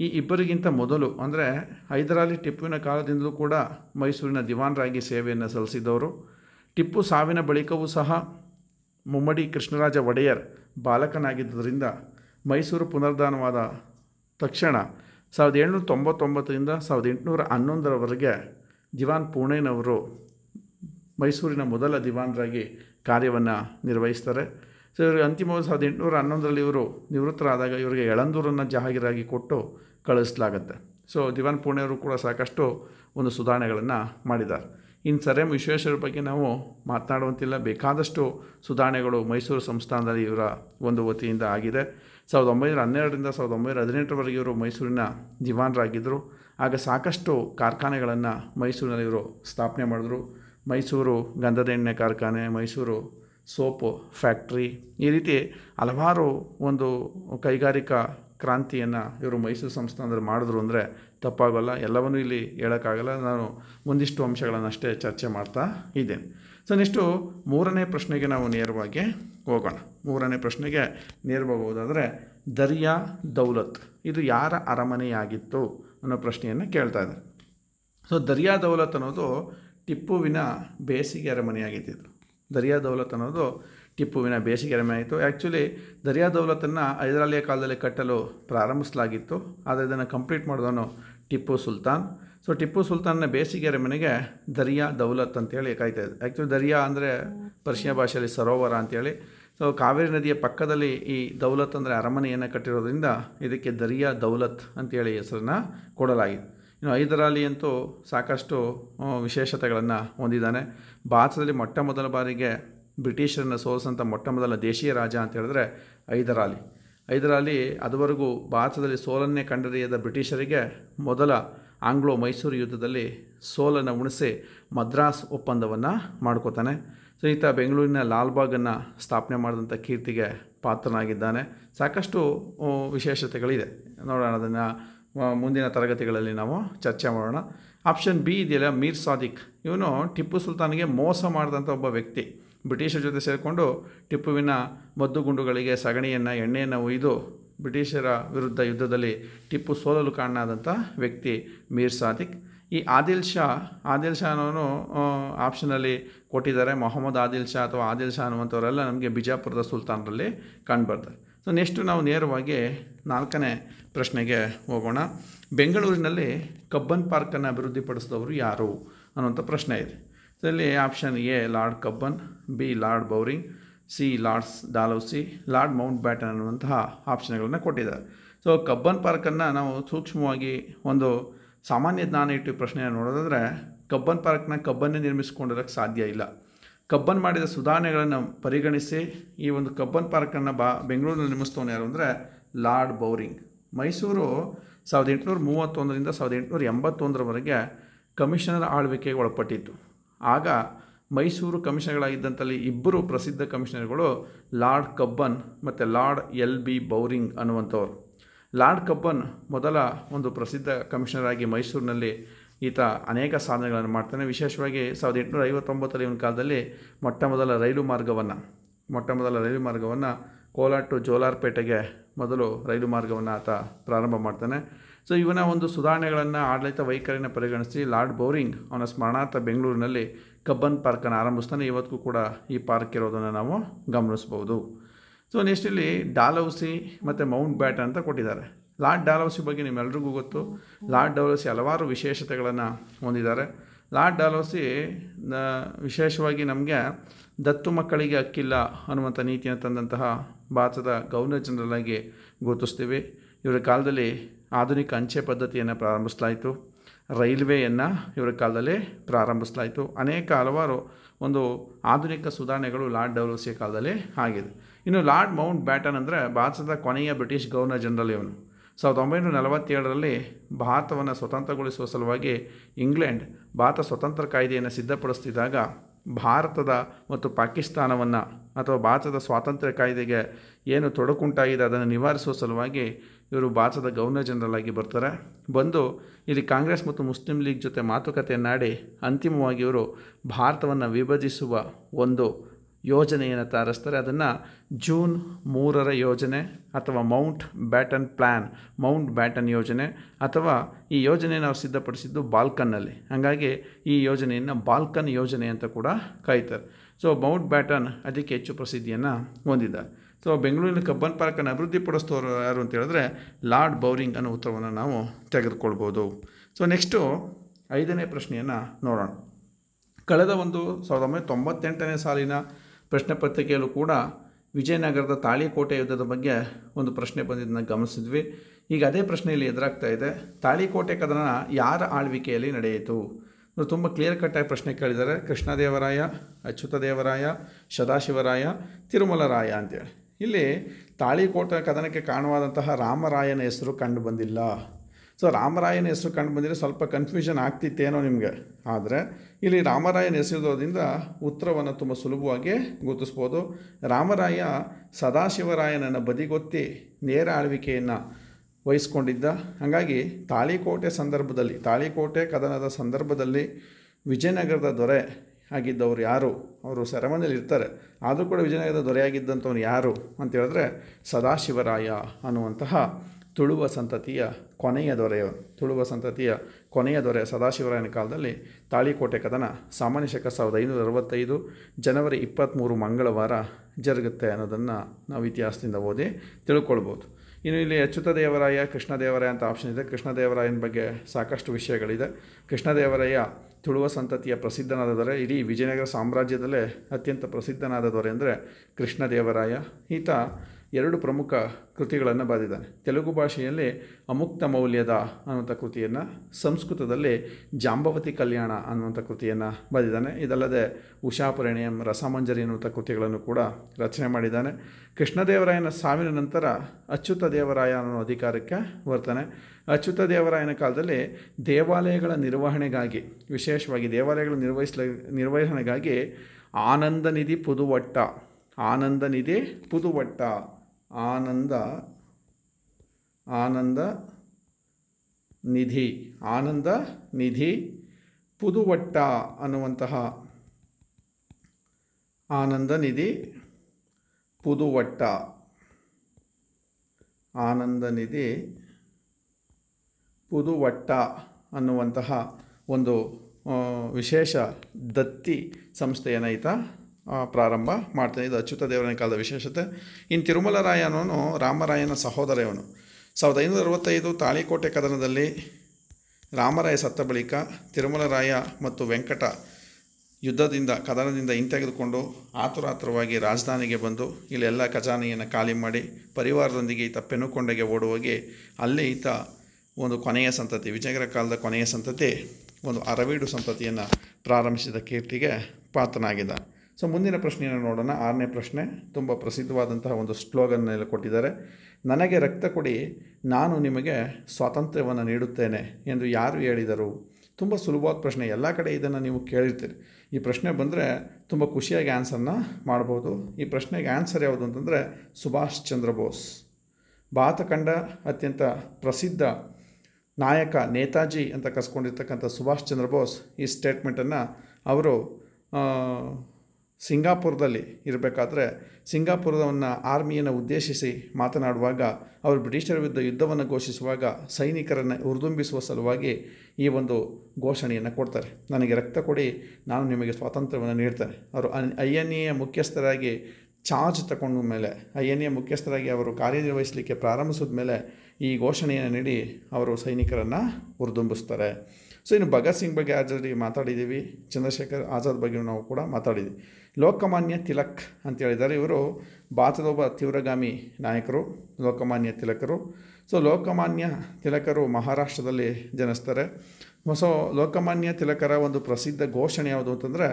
ಈ ಇಬ್ಬರಿಗಿಂತ ಮೊದಲು ಅಂದರೆ ಹೈದರಾಲಿ ಟಿಪ್ಪುವಿನ ಕಾಲದಿಂದಲೂ ಕೂಡ ಮೈಸೂರಿನ ದಿವಾನ್ರಾಗಿ ಸೇವೆಯನ್ನು ಸಲ್ಲಿಸಿದವರು ಟಿಪ್ಪು ಸಾವಿನ ಬಳಿಕವೂ ಸಹ ಮುಮ್ಮಡಿ ಕೃಷ್ಣರಾಜ ಒಡೆಯರ್ ಬಾಲಕನಾಗಿದ್ದರಿಂದ ಮೈಸೂರು ಪುನರ್ದಾನವಾದ ತಕ್ಷಣ ಸಾವಿರದ ಏಳ್ನೂರ ತೊಂಬತ್ತೊಂಬತ್ತರಿಂದ ಸಾವಿರದ ಎಂಟುನೂರ ಹನ್ನೊಂದರವರೆಗೆ ದಿವಾನ್ ಪೂಣೆನವರು ಮೈಸೂರಿನ ಮೊದಲ ದಿವಾನ್ರಾಗಿ ಕಾರ್ಯವನ್ನು ನಿರ್ವಹಿಸ್ತಾರೆ ಸೊ ಇವರಿಗೆ ಅಂತಿಮವಾಗಿ ಸಾವಿರದ ಎಂಟುನೂರ ಹನ್ನೊಂದರಲ್ಲಿ ಇವರು ನಿವೃತ್ತರಾದಾಗ ಇವರಿಗೆ ಎಳಂದೂರನ್ನು ಜಹಾಗೀರಾಗಿ ಕೊಟ್ಟು ಕಳಿಸಲಾಗುತ್ತೆ ಸೊ ದಿವಾನ್ ಪೂಣೆಯವರು ಕೂಡ ಸಾಕಷ್ಟು ಒಂದು ಸುಧಾರಣೆಗಳನ್ನು ಮಾಡಿದ್ದಾರೆ ಇನ್ನು ಸರ್ ಎಂ ವಿಶ್ವೇಶ್ವರ ಬಗ್ಗೆ ನಾವು ಮಾತನಾಡುವಂತಿಲ್ಲ ಬೇಕಾದಷ್ಟು ಸುಧಾರಣೆಗಳು ಮೈಸೂರು ಸಂಸ್ಥಾನದಲ್ಲಿ ಇವರ ಒಂದು ವತಿಯಿಂದ ಆಗಿದೆ ಸಾವಿರದ ಒಂಬೈನೂರ ಹನ್ನೆರಡರಿಂದ ಸಾವಿರದ ಒಂಬೈನೂರ ಹದಿನೆಂಟರವರೆಗೆ ಇವರು ಮೈಸೂರಿನ ದಿವಾನರಾಗಿದ್ದರು ಆಗ ಸಾಕಷ್ಟು ಕಾರ್ಖಾನೆಗಳನ್ನು ಮೈಸೂರಿನಲ್ಲಿ ಇವರು ಸ್ಥಾಪನೆ ಮಾಡಿದ್ರು ಮೈಸೂರು ಗಂಧದ ಎಣ್ಣೆ ಕಾರ್ಖಾನೆ ಮೈಸೂರು ಸೋಪು ಫ್ಯಾಕ್ಟ್ರಿ ಈ ರೀತಿ ಹಲವಾರು ಒಂದು ಕೈಗಾರಿಕಾ ಕ್ರಾಂತಿಯನ್ನು ಇವರು ಮೈಸೂರು ಸಂಸ್ಥಾನದಲ್ಲಿ ಮಾಡಿದ್ರು ಅಂದರೆ ತಪ್ಪಾಗೋಲ್ಲ ಎಲ್ಲವನ್ನೂ ಇಲ್ಲಿ ಹೇಳೋಕ್ಕಾಗಲ್ಲ ನಾನು ಒಂದಿಷ್ಟು ಅಂಶಗಳನ್ನಷ್ಟೇ ಚರ್ಚೆ ಮಾಡ್ತಾ ಇದ್ದೇನೆ ಸೊ ನೆಕ್ಸ್ಟು ಮೂರನೇ ಪ್ರಶ್ನೆಗೆ ನಾವು ನೇರವಾಗಿ ಹೋಗೋಣ ಮೂರನೇ ಪ್ರಶ್ನೆಗೆ ನೇರವಾಗಿ ಹೋಗೋದಾದರೆ ದರ್ಯಾ ದೌಲತ್ ಇದು ಯಾರ ಅರಮನೆಯಾಗಿತ್ತು ಅನ್ನೋ ಪ್ರಶ್ನೆಯನ್ನು ಕೇಳ್ತಾ ಇದ್ದಾರೆ ಸೊ ದರ್ಯಾ ದೌಲತ್ ಅನ್ನೋದು ಟಿಪ್ಪುವಿನ ಬೇಸಿಗೆ ಅರಮನೆಯಾಗಿತ್ತು ದರ್ಯಾ ದೌಲತ್ ಅನ್ನೋದು ಟಿಪ್ಪುವಿನ ಬೇಸಿಗೆ ಅರಮನೆ ಆಯಿತು ಆ್ಯಕ್ಚುಲಿ ದರ್ಯಾ ದೌಲತನ್ನು ಹೈದರಾಲಿಯ ಕಾಲದಲ್ಲಿ ಕಟ್ಟಲು ಪ್ರಾರಂಭಿಸಲಾಗಿತ್ತು ಆದರೆ ಇದನ್ನು ಕಂಪ್ಲೀಟ್ ಮಾಡಿದವನು ಟಿಪ್ಪು ಸುಲ್ತಾನ್ ಸೊ ಟಿಪ್ಪು ಸುಲ್ತಾನ್ನ ಬೇಸಿಗೆ ಅರಮನೆಗೆ ದರಿಯಾ ದೌಲತ್ ಅಂತೇಳಿ ಕಾಯ್ತಾ ಇದೆ ಆ್ಯಕ್ಚುಲಿ ದರಿಯಾ ಅಂದರೆ ಪರ್ಷಿಯಾ ಭಾಷೆಯಲ್ಲಿ ಸರೋವರ ಅಂತೇಳಿ ಸೊ ಕಾವೇರಿ ನದಿಯ ಪಕ್ಕದಲ್ಲಿ ಈ ದೌಲತ್ ಅಂದರೆ ಅರಮನೆಯನ್ನು ಕಟ್ಟಿರೋದ್ರಿಂದ ಇದಕ್ಕೆ ದರಿಯಾ ದೌಲತ್ ಅಂತೇಳಿ ಹೆಸರನ್ನು ಕೊಡಲಾಗಿದೆ ಇನ್ನು ಹೈದರಾಲಿ ಅಂತೂ ಸಾಕಷ್ಟು ವಿಶೇಷತೆಗಳನ್ನು ಹೊಂದಿದ್ದಾನೆ ಭಾರತದಲ್ಲಿ ಮೊಟ್ಟ ಮೊದಲ ಬಾರಿಗೆ ಬ್ರಿಟಿಷರನ್ನು ಸೋಲಿಸಂಥ ಮೊಟ್ಟ ಮೊದಲ ದೇಶೀಯ ರಾಜ ಅಂತ ಹೇಳಿದ್ರೆ ಹೈದರಾಲಿ ಇದರಲ್ಲಿ ಅದುವರೆಗೂ ಭಾರತದಲ್ಲಿ ಸೋಲನ್ನೇ ಕಂಡರಿಯದ ಬ್ರಿಟಿಷರಿಗೆ ಮೊದಲ ಆಂಗ್ಲೋ ಮೈಸೂರು ಯುದ್ಧದಲ್ಲಿ ಸೋಲನ್ನು ಉಣಿಸಿ ಮದ್ರಾಸ್ ಒಪ್ಪಂದವನ್ನು ಮಾಡ್ಕೋತಾನೆ ಈತ ಬೆಂಗಳೂರಿನ ಲಾಲ್ಬಾಗನ್ನು ಸ್ಥಾಪನೆ ಮಾಡಿದಂಥ ಕೀರ್ತಿಗೆ ಪಾತ್ರನಾಗಿದ್ದಾನೆ ಸಾಕಷ್ಟು ವಿಶೇಷತೆಗಳಿದೆ ನೋಡೋಣ ಅದನ್ನು ಮುಂದಿನ ತರಗತಿಗಳಲ್ಲಿ ನಾವು ಚರ್ಚೆ ಮಾಡೋಣ ಆಪ್ಷನ್ ಬಿ ಇದೆಯಲ್ಲ ಮೀರ್ ಸಾದಿಕ್ ಇವನು ಟಿಪ್ಪು ಸುಲ್ತಾನ್ಗೆ ಮೋಸ ಮಾಡಿದಂಥ ಒಬ್ಬ ವ್ಯಕ್ತಿ ಬ್ರಿಟಿಷರ ಜೊತೆ ಸೇರಿಕೊಂಡು ಟಿಪ್ಪುವಿನ ಮದ್ದುಗುಂಡುಗಳಿಗೆ ಸಗಣಿಯನ್ನು ಎಣ್ಣೆಯನ್ನು ಒಯ್ದು ಬ್ರಿಟಿಷರ ವಿರುದ್ಧ ಯುದ್ಧದಲ್ಲಿ ಟಿಪ್ಪು ಸೋಲಲು ಕಾಣಾದಂಥ ವ್ಯಕ್ತಿ ಮೀರ್ ಸಾದಿಕ್ ಈ ಆದಿಲ್ ಶಾ ಆದಿಲ್ ಶಾ ಅನ್ನೋನು ಆಪ್ಷನಲ್ಲಿ ಕೊಟ್ಟಿದ್ದಾರೆ ಮೊಹಮ್ಮದ್ ಆದಿಲ್ ಶಾ ಅಥವಾ ಆದಿಲ್ ಶಾ ಅನ್ನುವಂಥವರೆಲ್ಲ ನಮಗೆ ಬಿಜಾಪುರದ ಸುಲ್ತಾನರಲ್ಲಿ ಕಂಡುಬರ್ತಾರೆ ಸೊ ನೆಕ್ಸ್ಟು ನಾವು ನೇರವಾಗಿ ನಾಲ್ಕನೇ ಪ್ರಶ್ನೆಗೆ ಹೋಗೋಣ ಬೆಂಗಳೂರಿನಲ್ಲಿ ಕಬ್ಬನ್ ಪಾರ್ಕನ್ನು ಅಭಿವೃದ್ಧಿಪಡಿಸಿದವರು ಯಾರು ಅನ್ನುವಂಥ ಪ್ರಶ್ನೆ ಇದೆ ಇದರಲ್ಲಿ option A lord Cubbon B lord Bowring C lords Dalhousie lord Mountbatten ಅನ್ನುವಂತಹ ಆಪ್ಷನ್ಗಳನ್ನು ಕೊಟ್ಟಿದ್ದಾರೆ ಸೊ ಕಬ್ಬನ್ ಪಾರ್ಕನ್ನು ನಾವು ಸೂಕ್ಷ್ಮವಾಗಿ ಒಂದು ಸಾಮಾನ್ಯ ಜ್ಞಾನ ಇಟ್ಟು ಪ್ರಶ್ನೆಯನ್ನು ನೋಡೋದಾದರೆ ಕಬ್ಬನ್ ಪಾರ್ಕ್ನ ಕಬ್ಬನ್ನೇ ನಿರ್ಮಿಸಿಕೊಂಡಿರೋಕ್ಕೆ ಸಾಧ್ಯ ಇಲ್ಲ ಕಬ್ಬನ್ ಮಾಡಿದ ಸುಧಾರಣೆಗಳನ್ನು ಪರಿಗಣಿಸಿ ಈ ಒಂದು ಕಬ್ಬನ್ ಪಾರ್ಕನ್ನು ಬಾ ಬೆಂಗಳೂರಿನಲ್ಲಿ ನಿರ್ಮಿಸ್ತವನು ಯಾರು ಅಂದರೆ ಲಾರ್ಡ್ ಬೌರಿಂಗ್ ಮೈಸೂರು ಸಾವಿರದ ಎಂಟುನೂರ ಮೂವತ್ತೊಂದರಿಂದ ಸಾವಿರದ ಎಂಟುನೂರ ಎಂಬತ್ತೊಂದರವರೆಗೆ ಕಮಿಷನರ್ ಆಳ್ವಿಕೆಗೆ ಒಳಪಟ್ಟಿತ್ತು ಆಗ ಮೈಸೂರು ಕಮಿಷನರ್ಗಳಾಗಿದ್ದಂಥಲ್ಲಿ ಇಬ್ಬರು ಪ್ರಸಿದ್ಧ ಕಮಿಷನರ್ಗಳು ಲಾರ್ಡ್ ಕಬ್ಬನ್ ಮತ್ತು ಲಾರ್ಡ್ ಎಲ್ ಬಿ ಬೌರಿಂಗ್ ಅನ್ನುವಂಥವ್ರು ಲಾರ್ಡ್ ಕಬ್ಬನ್ ಮೊದಲ ಒಂದು ಪ್ರಸಿದ್ಧ ಕಮಿಷನರಾಗಿ ಆಗಿ ಮೈಸೂರಿನಲ್ಲಿ ಈತ ಅನೇಕ ಸಾಧನೆಗಳನ್ನು ಮಾಡ್ತಾನೆ ವಿಶೇಷವಾಗಿ ಸಾವಿರದ ಎಂಟುನೂರ ಐವತ್ತೊಂಬತ್ತರಲ್ಲಿ ಇವನ ಕಾಲದಲ್ಲಿ ಮೊಟ್ಟ ಮೊದಲ ರೈಲು ಮಾರ್ಗವನ್ನು ಮೊಟ್ಟ ಮೊದಲ ರೈಲು ಮಾರ್ಗವನ್ನು ಕೋಲಾರ ಟು ಜೋಲಾರ್ಪೇಟೆಗೆ ಮೊದಲು ರೈಲು ಮಾರ್ಗವನ್ನು ಆತ ಪ್ರಾರಂಭ ಮಾಡ್ತಾನೆ ಸೊ ಇವನ ಒಂದು ಸುಧಾರಣೆಗಳನ್ನು ಆಡಳಿತ ವೈಖರಿಯನ್ನು ಪರಿಗಣಿಸಿ ಲಾರ್ಡ್ ಬೌರಿಂಗ್ ಅವನ ಸ್ಮರಣಾರ್ಥ ಬೆಂಗಳೂರಿನಲ್ಲಿ ಕಬ್ಬನ್ ಪಾರ್ಕನ್ನು ಆರಂಭಿಸ್ತಾನೆ ಇವತ್ತಿಗೂ ಕೂಡ ಈ ಪಾರ್ಕ್ ಇರೋದನ್ನು ನಾವು ಗಮನಿಸ್ಬೋದು ಸೊ ನೆಕ್ಸ್ಟ್ ಇಲ್ಲಿ ಡಾಲೌಸಿ ಮತ್ತು ಮೌಂಟ್ ಬ್ಯಾಟ್ ಅಂತ ಕೊಟ್ಟಿದ್ದಾರೆ ಲಾರ್ಡ್ ಡಾಲೌಸಿ ಬಗ್ಗೆ ನಿಮ್ಮೆಲ್ರಿಗೂ ಗೊತ್ತು ಲಾರ್ಡ್ ಡಾಲೌಸಿ ಹಲವಾರು ವಿಶೇಷತೆಗಳನ್ನು ಹೊಂದಿದ್ದಾರೆ ಲಾರ್ಡ್ ಡಾಲೌಸಿ ವಿಶೇಷವಾಗಿ ನಮಗೆ ದತ್ತು ಮಕ್ಕಳಿಗೆ ಅಕ್ಕಿಲ್ಲ ಅನ್ನುವಂಥ ನೀತಿಯನ್ನು ತಂದಂತಹ ಭಾರತದ ಗವರ್ನರ್ ಜನರಲ್ ಆಗಿ ಗುರುತಿಸ್ತೀವಿ ಇವರ ಕಾಲದಲ್ಲಿ ಆಧುನಿಕ ಅಂಚೆ ಪದ್ಧತಿಯನ್ನು ಪ್ರಾರಂಭಿಸಲಾಯಿತು ರೈಲ್ವೆಯನ್ನು ಇವರ ಕಾಲದಲ್ಲಿ ಪ್ರಾರಂಭಿಸಲಾಯಿತು ಅನೇಕ ಹಲವಾರು ಒಂದು ಆಧುನಿಕ ಸುಧಾರಣೆಗಳು ಲಾರ್ಡ್ ಡೌಲೋಸಿಯ ಕಾಲದಲ್ಲಿ ಆಗಿದೆ ಇನ್ನು ಲಾರ್ಡ್ ಮೌಂಟ್ ಬ್ಯಾಟನ್ ಅಂದರೆ ಭಾರತದ ಕೊನೆಯ ಬ್ರಿಟಿಷ್ ಗವರ್ನರ್ ಜನರಲ್ ಇವನು ಸಾವಿರದ ಒಂಬೈನೂರ ನಲವತ್ತೇಳರಲ್ಲಿ ಭಾರತವನ್ನು ಸ್ವತಂತ್ರಗೊಳಿಸುವ ಸಲುವಾಗಿ ಇಂಗ್ಲೆಂಡ್ ಭಾರತ ಸ್ವತಂತ್ರ ಕಾಯ್ದೆಯನ್ನು ಸಿದ್ಧಪಡಿಸ್ತಿದ್ದಾಗ ಭಾರತದ ಮತ್ತು ಪಾಕಿಸ್ತಾನವನ್ನು ಅಥವಾ ಭಾರತದ ಸ್ವಾತಂತ್ರ್ಯ ಕಾಯ್ದೆಗೆ ಏನು ತೊಡಕುಂಟಾಗಿದೆ ಅದನ್ನು ನಿವಾರಿಸುವ ಸಲುವಾಗಿ ಇವರು ಭಾರತದ ಗವರ್ನರ್ ಜನರಲ್ ಆಗಿ ಬರ್ತಾರೆ ಬಂದು ಇಲ್ಲಿ ಕಾಂಗ್ರೆಸ್ ಮತ್ತು ಮುಸ್ಲಿಂ ಲೀಗ್ ಜೊತೆ ಮಾತುಕತೆಯನ್ನಾಡಿ ಅಂತಿಮವಾಗಿ ಇವರು ಭಾರತವನ್ನು ವಿಭಜಿಸುವ ಒಂದು ಯೋಜನೆಯನ್ನು ತಯಾರಿಸ್ತಾರೆ ಅದನ್ನು ಜೂನ್ ಮೂರರ ಯೋಜನೆ ಅಥವಾ Mountbatten plan Mountbatten ಯೋಜನೆ ಅಥವಾ ಈ ಯೋಜನೆಯನ್ನು ಅವರು ಸಿದ್ಧಪಡಿಸಿದ್ದು ಬಾಲ್ಕನ್ನಲ್ಲಿ ಹಾಗಾಗಿ ಈ ಯೋಜನೆಯನ್ನು ಬಾಲ್ಕನ್ ಯೋಜನೆ ಅಂತ ಕೂಡ ಕಾಯ್ತಾರೆ ಸೊ ಮೌಂಟ್ ಬ್ಯಾಟನ್ ಅದಕ್ಕೆ ಹೆಚ್ಚು ಪ್ರಸಿದ್ಧಿಯನ್ನು ಹೊಂದಿದ್ದಾರೆ ಸೊ ಬೆಂಗಳೂರಿನ ಕಬ್ಬನ್ ಪಾರ್ಕನ್ನು ಅಭಿವೃದ್ಧಿಪಡಿಸ್ತೋರು ಯಾರು ಅಂತ ಹೇಳಿದ್ರೆ ಲಾರ್ಡ್ ಬೌರಿಂಗ್ ಅನ್ನೋ ಉತ್ತರವನ್ನು ನಾವು ತೆಗೆದುಕೊಳ್ಬೋದು ಸೊ ನೆಕ್ಸ್ಟು ಐದನೇ ಪ್ರಶ್ನೆಯನ್ನು ನೋಡೋಣ ಕಳೆದ ಒಂದು ಸಾವಿರದ ಒಂಬೈನೂರ ತೊಂಬತ್ತೆಂಟನೇ ಸಾಲಿನ ಪ್ರಶ್ನೆ ಪತ್ರಿಕೆಯಲ್ಲೂ ಕೂಡ ವಿಜಯನಗರದ ತಾಳಿಕೋಟೆ ಯುದ್ಧದ ಬಗ್ಗೆ ಒಂದು ಪ್ರಶ್ನೆ ಬಂದಿದ್ದನ್ನು ಗಮನಿಸಿದ್ವಿ ಈಗ ಅದೇ ಪ್ರಶ್ನೆಯಲ್ಲಿ ಎದುರಾಗ್ತಾ ಇದೆ ತಾಳಿಕೋಟೆ ಕದನ ಯಾರ ಆಳ್ವಿಕೆಯಲ್ಲಿ ನಡೆಯಿತು ತುಂಬ ಕ್ಲಿಯರ್ ಕಟ್ಟಾಗಿ ಪ್ರಶ್ನೆ ಕೇಳಿದ್ದಾರೆ ಕೃಷ್ಣದೇವರಾಯ ದೇವರಾಯ ಸದಾಶಿವರಾಯ ತಿರುಮಲರಾಯ ಅಂತೇಳಿ ಇಲ್ಲಿ ತಾಳಿಕೋಟ ಕದನಕ್ಕೆ ಕಾರಣವಾದಂತಹ ರಾಮರಾಯನ ಹೆಸರು ಕಂಡು ಬಂದಿಲ್ಲ ಸೊ ರಾಮರಾಯನ ಹೆಸರು ಕಂಡು ಬಂದರೆ ಸ್ವಲ್ಪ ಕನ್ಫ್ಯೂಷನ್ ಆಗ್ತಿತ್ತೇನೋ ನಿಮಗೆ ಆದರೆ ಇಲ್ಲಿ ರಾಮರಾಯನ ಹೆಸರಿರೋದ್ರಿಂದ ಉತ್ತರವನ್ನು ತುಂಬ ಸುಲಭವಾಗಿ ಗುರುತಿಸ್ಬೋದು ರಾಮರಾಯ ಸದಾಶಿವರಾಯನನ್ನು ಬದಿಗೊತ್ತಿ ನೇರ ಆಳ್ವಿಕೆಯನ್ನು ವಹಿಸ್ಕೊಂಡಿದ್ದ ಹಾಗಾಗಿ ತಾಳಿಕೋಟೆ ಸಂದರ್ಭದಲ್ಲಿ ತಾಳಿಕೋಟೆ ಕದನದ ಸಂದರ್ಭದಲ್ಲಿ ವಿಜಯನಗರದ ದೊರೆ ಆಗಿದ್ದವರು ಯಾರು ಅವರು ಸೆರೆಮನೆಯಲ್ಲಿ ಇರ್ತಾರೆ ಆದರೂ ಕೂಡ ವಿಜಯನಗರದ ದೊರೆಯಾಗಿದ್ದಂಥವ್ರು ಯಾರು ಅಂತ ಹೇಳಿದ್ರೆ ಸದಾಶಿವರಾಯ ಅನ್ನುವಂತಹ ತುಳುವ ಸಂತತಿಯ ಕೊನೆಯ ದೊರೆಯವರು ತುಳುವ ಸಂತತಿಯ ಕೊನೆಯ ದೊರೆ ಸದಾಶಿವರಾಯನ ಕಾಲದಲ್ಲಿ ತಾಳಿಕೋಟೆ ಕದನ ಸಾಮಾನ್ಯ ಶಕ ಸಾವಿರದ ಐನೂರ ಅರವತ್ತೈದು ಜನವರಿ ಇಪ್ಪತ್ತ್ಮೂರು ಮಂಗಳವಾರ ಜರುಗುತ್ತೆ ಅನ್ನೋದನ್ನು ನಾವು ಇತಿಹಾಸದಿಂದ ಓದಿ ತಿಳ್ಕೊಳ್ಬೋದು ಇನ್ನು ಇಲ್ಲಿ ಅಚ್ಯುತದೇವರಾಯ ಕೃಷ್ಣದೇವರಾಯ ಅಂತ ಆಪ್ಷನ್ ಇದೆ ಕೃಷ್ಣದೇವರಾಯನ ಬಗ್ಗೆ ಸಾಕಷ್ಟು ವಿಷಯಗಳಿದೆ ಕೃಷ್ಣದೇವರಾಯ ತುಳುವ ಸಂತತಿಯ ಪ್ರಸಿದ್ಧನಾದ ದೊರೆ ಇಡೀ ವಿಜಯನಗರ ಸಾಮ್ರಾಜ್ಯದಲ್ಲೇ ಅತ್ಯಂತ ಪ್ರಸಿದ್ಧನಾದ ದೊರೆ ಅಂದರೆ ಕೃಷ್ಣದೇವರಾಯ ಈತ ಎರಡು ಪ್ರಮುಖ ಕೃತಿಗಳನ್ನು ಬರೆದಿದ್ದಾನೆ ತೆಲುಗು ಭಾಷೆಯಲ್ಲಿ ಅಮುಕ್ತ ಮೌಲ್ಯದ ಅನ್ನುವಂಥ ಕೃತಿಯನ್ನು ಸಂಸ್ಕೃತದಲ್ಲಿ ಜಾಂಬವತಿ ಕಲ್ಯಾಣ ಅನ್ನುವಂಥ ಕೃತಿಯನ್ನು ಬರೆದಿದ್ದಾನೆ ಇದಲ್ಲದೆ ಉಷಾ ರಸಮಂಜರಿ ಅನ್ನುವಂಥ ಕೃತಿಗಳನ್ನು ಕೂಡ ರಚನೆ ಮಾಡಿದ್ದಾನೆ ಕೃಷ್ಣದೇವರಾಯನ ಸಾವಿನ ನಂತರ ಅಚ್ಯುತ ದೇವರಾಯ ಅನ್ನೋ ಅಧಿಕಾರಕ್ಕೆ ಬರ್ತಾನೆ ಅಚ್ಯುತ ದೇವರಾಯನ ಕಾಲದಲ್ಲಿ ದೇವಾಲಯಗಳ ನಿರ್ವಹಣೆಗಾಗಿ ವಿಶೇಷವಾಗಿ ದೇವಾಲಯಗಳ ನಿರ್ವಹಿಸ್ಲ ನಿರ್ವಹಣೆಗಾಗಿ ಆನಂದ ನಿಧಿ ಪುದುವಟ್ಟ ಆನಂದ ನಿಧಿ ಪುದುವಟ್ಟ ಆನಂದ ಆನಂದ ನಿಧಿ ಆನಂದ ನಿಧಿ ಪುದುವಟ್ಟ ಅನ್ನುವಂತಹ ಆನಂದ ನಿಧಿ ಪುದುವಟ್ಟ ಆನಂದ ನಿಧಿ ಪುದುವಟ್ಟ ಅನ್ನುವಂತಹ ಒಂದು ವಿಶೇಷ ದತ್ತಿ ಸಂಸ್ಥೆ ಈತ ಪ್ರಾರಂಭ ಮಾಡ್ತಾನೆ ಇದು ಅಚ್ಯುತ ದೇವರನ ಕಾಲದ ವಿಶೇಷತೆ ಇನ್ನು ತಿರುಮಲರಾಯನವನು ರಾಮರಾಯನ ಸಹೋದರ ಸಾವಿರದ ಐನೂರ ಅರವತ್ತೈದು ತಾಳಿಕೋಟೆ ಕದನದಲ್ಲಿ ರಾಮರಾಯ ಸತ್ತ ಬಳಿಕ ತಿರುಮಲರಾಯ ಮತ್ತು ವೆಂಕಟ ಯುದ್ಧದಿಂದ ಕದನದಿಂದ ಹಿಂತೆಗೆದುಕೊಂಡು ಆತುರಾತುರವಾಗಿ ರಾಜಧಾನಿಗೆ ಬಂದು ಇಲ್ಲಿ ಎಲ್ಲ ಖಜಾನೆಯನ್ನು ಖಾಲಿ ಮಾಡಿ ಪರಿವಾರದೊಂದಿಗೆ ಈತ ಪೆನುಕೊಂಡೆಗೆ ಓಡುವಾಗಿ ಅಲ್ಲಿ ಈತ ಒಂದು ಕೊನೆಯ ಸಂತತಿ ವಿಜಯನಗರ ಕಾಲದ ಕೊನೆಯ ಸಂತತಿ ಒಂದು ಅರವೀಡು ಸಂತತಿಯನ್ನು ಪ್ರಾರಂಭಿಸಿದ ಕೀರ್ತಿಗೆ ಪಾತ್ರನಾಗಿದ್ದ ಸೊ ಮುಂದಿನ ಪ್ರಶ್ನೆಯನ್ನು ನೋಡೋಣ ಆರನೇ ಪ್ರಶ್ನೆ ತುಂಬ ಪ್ರಸಿದ್ಧವಾದಂತಹ ಒಂದು ಸ್ಲೋಗನ್ನೆಲ್ಲ ಕೊಟ್ಟಿದ್ದಾರೆ ನನಗೆ ರಕ್ತ ಕೊಡಿ ನಾನು ನಿಮಗೆ ಸ್ವಾತಂತ್ರ್ಯವನ್ನು ನೀಡುತ್ತೇನೆ ಎಂದು ಯಾರು ಹೇಳಿದರು ತುಂಬ ಸುಲಭವಾದ ಪ್ರಶ್ನೆ ಎಲ್ಲ ಕಡೆ ಇದನ್ನು ನೀವು ಕೇಳಿರ್ತೀರಿ ಈ ಪ್ರಶ್ನೆ ಬಂದರೆ ತುಂಬ ಖುಷಿಯಾಗಿ ಆನ್ಸರ್ನ ಮಾಡ್ಬೋದು ಈ ಪ್ರಶ್ನೆಗೆ ಆನ್ಸರ್ ಯಾವುದು ಅಂತಂದರೆ ಸುಭಾಷ್ ಚಂದ್ರ ಬೋಸ್ ಭಾರತ ಕಂಡ ಅತ್ಯಂತ ಪ್ರಸಿದ್ಧ ನಾಯಕ ನೇತಾಜಿ ಅಂತ ಕರ್ಸ್ಕೊಂಡಿರ್ತಕ್ಕಂಥ ಸುಭಾಷ್ ಚಂದ್ರ ಬೋಸ್ ಈ ಸ್ಟೇಟ್ಮೆಂಟನ್ನು ಅವರು ಸಿಂಗಾಪುರದಲ್ಲಿ ಇರಬೇಕಾದ್ರೆ ಸಿಂಗಾಪುರವನ್ನು ಆರ್ಮಿಯನ್ನು ಉದ್ದೇಶಿಸಿ ಮಾತನಾಡುವಾಗ ಅವರು ಬ್ರಿಟಿಷರ ವಿರುದ್ಧ ಯುದ್ಧವನ್ನು ಘೋಷಿಸುವಾಗ ಸೈನಿಕರನ್ನು ಹುರಿದುಂಬಿಸುವ ಸಲುವಾಗಿ ಈ ಒಂದು ಘೋಷಣೆಯನ್ನು ಕೊಡ್ತಾರೆ ನನಗೆ ರಕ್ತ ಕೊಡಿ ನಾನು ನಿಮಗೆ ಸ್ವಾತಂತ್ರ್ಯವನ್ನು ನೀಡ್ತಾರೆ ಅವರು ಐ ಎನ್ ಎ ಮುಖ್ಯಸ್ಥರಾಗಿ ಚಾರ್ಜ್ ತಗೊಂಡ ಮೇಲೆ ಐ ಎನ್ ಎ ಮುಖ್ಯಸ್ಥರಾಗಿ ಅವರು ಕಾರ್ಯನಿರ್ವಹಿಸಲಿಕ್ಕೆ ಪ್ರಾರಂಭಿಸಿದ ಮೇಲೆ ಈ ಘೋಷಣೆಯನ್ನು ನೀಡಿ ಅವರು ಸೈನಿಕರನ್ನು ಹುರಿದುಂಬಿಸ್ತಾರೆ ಸೊ ಇನ್ನು ಭಗತ್ ಸಿಂಗ್ ಬಗ್ಗೆ ಆಲ್ರೆಡಿ ಮಾತಾಡಿದ್ದೀವಿ ಚಂದ್ರಶೇಖರ್ ಆಜಾದ್ ಬಗ್ಗೆ ನಾವು ಕೂಡ ಮಾತಾಡಿದ್ದೀವಿ ಲೋಕಮಾನ್ಯ ತಿಲಕ್ ಅಂತ ಹೇಳಿದ್ದಾರೆ ಇವರು ಭಾರತದ ಒಬ್ಬ ತೀವ್ರಗಾಮಿ ನಾಯಕರು ಲೋಕಮಾನ್ಯ ತಿಲಕರು ಸೊ ಲೋಕಮಾನ್ಯ ತಿಲಕರು ಮಹಾರಾಷ್ಟ್ರದಲ್ಲಿ ಜನಿಸ್ತಾರೆ ಸೊ ಲೋಕಮಾನ್ಯ ತಿಲಕರ ಒಂದು ಪ್ರಸಿದ್ಧ ಘೋಷಣೆ ಯಾವುದು ಅಂತಂದರೆ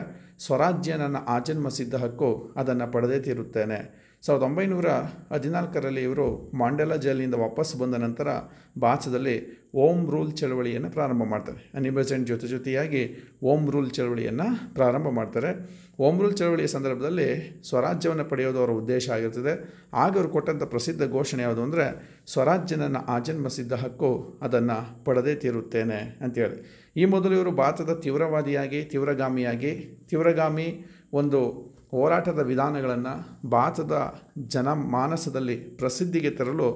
ಸ್ವರಾಜ್ಯ ನನ್ನ ಆಜನ್ಮ ಹಕ್ಕು ಅದನ್ನು ಪಡೆದೇ ತೀರುತ್ತೇನೆ ಸಾವಿರದ ಒಂಬೈನೂರ ಹದಿನಾಲ್ಕರಲ್ಲಿ ಇವರು ಮಾಂಡೆಲಾ ಜೈಲಿನಿಂದ ವಾಪಸ್ ಬಂದ ನಂತರ ಭಾರತದಲ್ಲಿ ಓಂ ರೂಲ್ ಚಳವಳಿಯನ್ನು ಪ್ರಾರಂಭ ಮಾಡ್ತಾರೆ ಅನಿಬಸೆಂಟ್ ಜೊತೆ ಜೊತೆಯಾಗಿ ಓಂ ರೂಲ್ ಚಳವಳಿಯನ್ನು ಪ್ರಾರಂಭ ಮಾಡ್ತಾರೆ ಓಂ ರೂಲ್ ಚಳವಳಿಯ ಸಂದರ್ಭದಲ್ಲಿ ಸ್ವರಾಜ್ಯವನ್ನು ಪಡೆಯೋದು ಅವರ ಉದ್ದೇಶ ಆಗಿರ್ತದೆ ಆಗ ಅವರು ಕೊಟ್ಟಂಥ ಪ್ರಸಿದ್ಧ ಘೋಷಣೆ ಯಾವುದು ಅಂದರೆ ಸ್ವರಾಜ್ಯ ನನ್ನ ಆಜನ್ಮ ಸಿದ್ಧ ಹಕ್ಕು ಅದನ್ನು ಪಡೆದೇ ತೀರುತ್ತೇನೆ ಅಂತೇಳಿ ಈ ಮೊದಲು ಇವರು ಭಾರತದ ತೀವ್ರವಾದಿಯಾಗಿ ತೀವ್ರಗಾಮಿಯಾಗಿ ತೀವ್ರಗಾಮಿ ಒಂದು ಹೋರಾಟದ ವಿಧಾನಗಳನ್ನು ಭಾರತದ ಮಾನಸದಲ್ಲಿ ಪ್ರಸಿದ್ಧಿಗೆ ತರಲು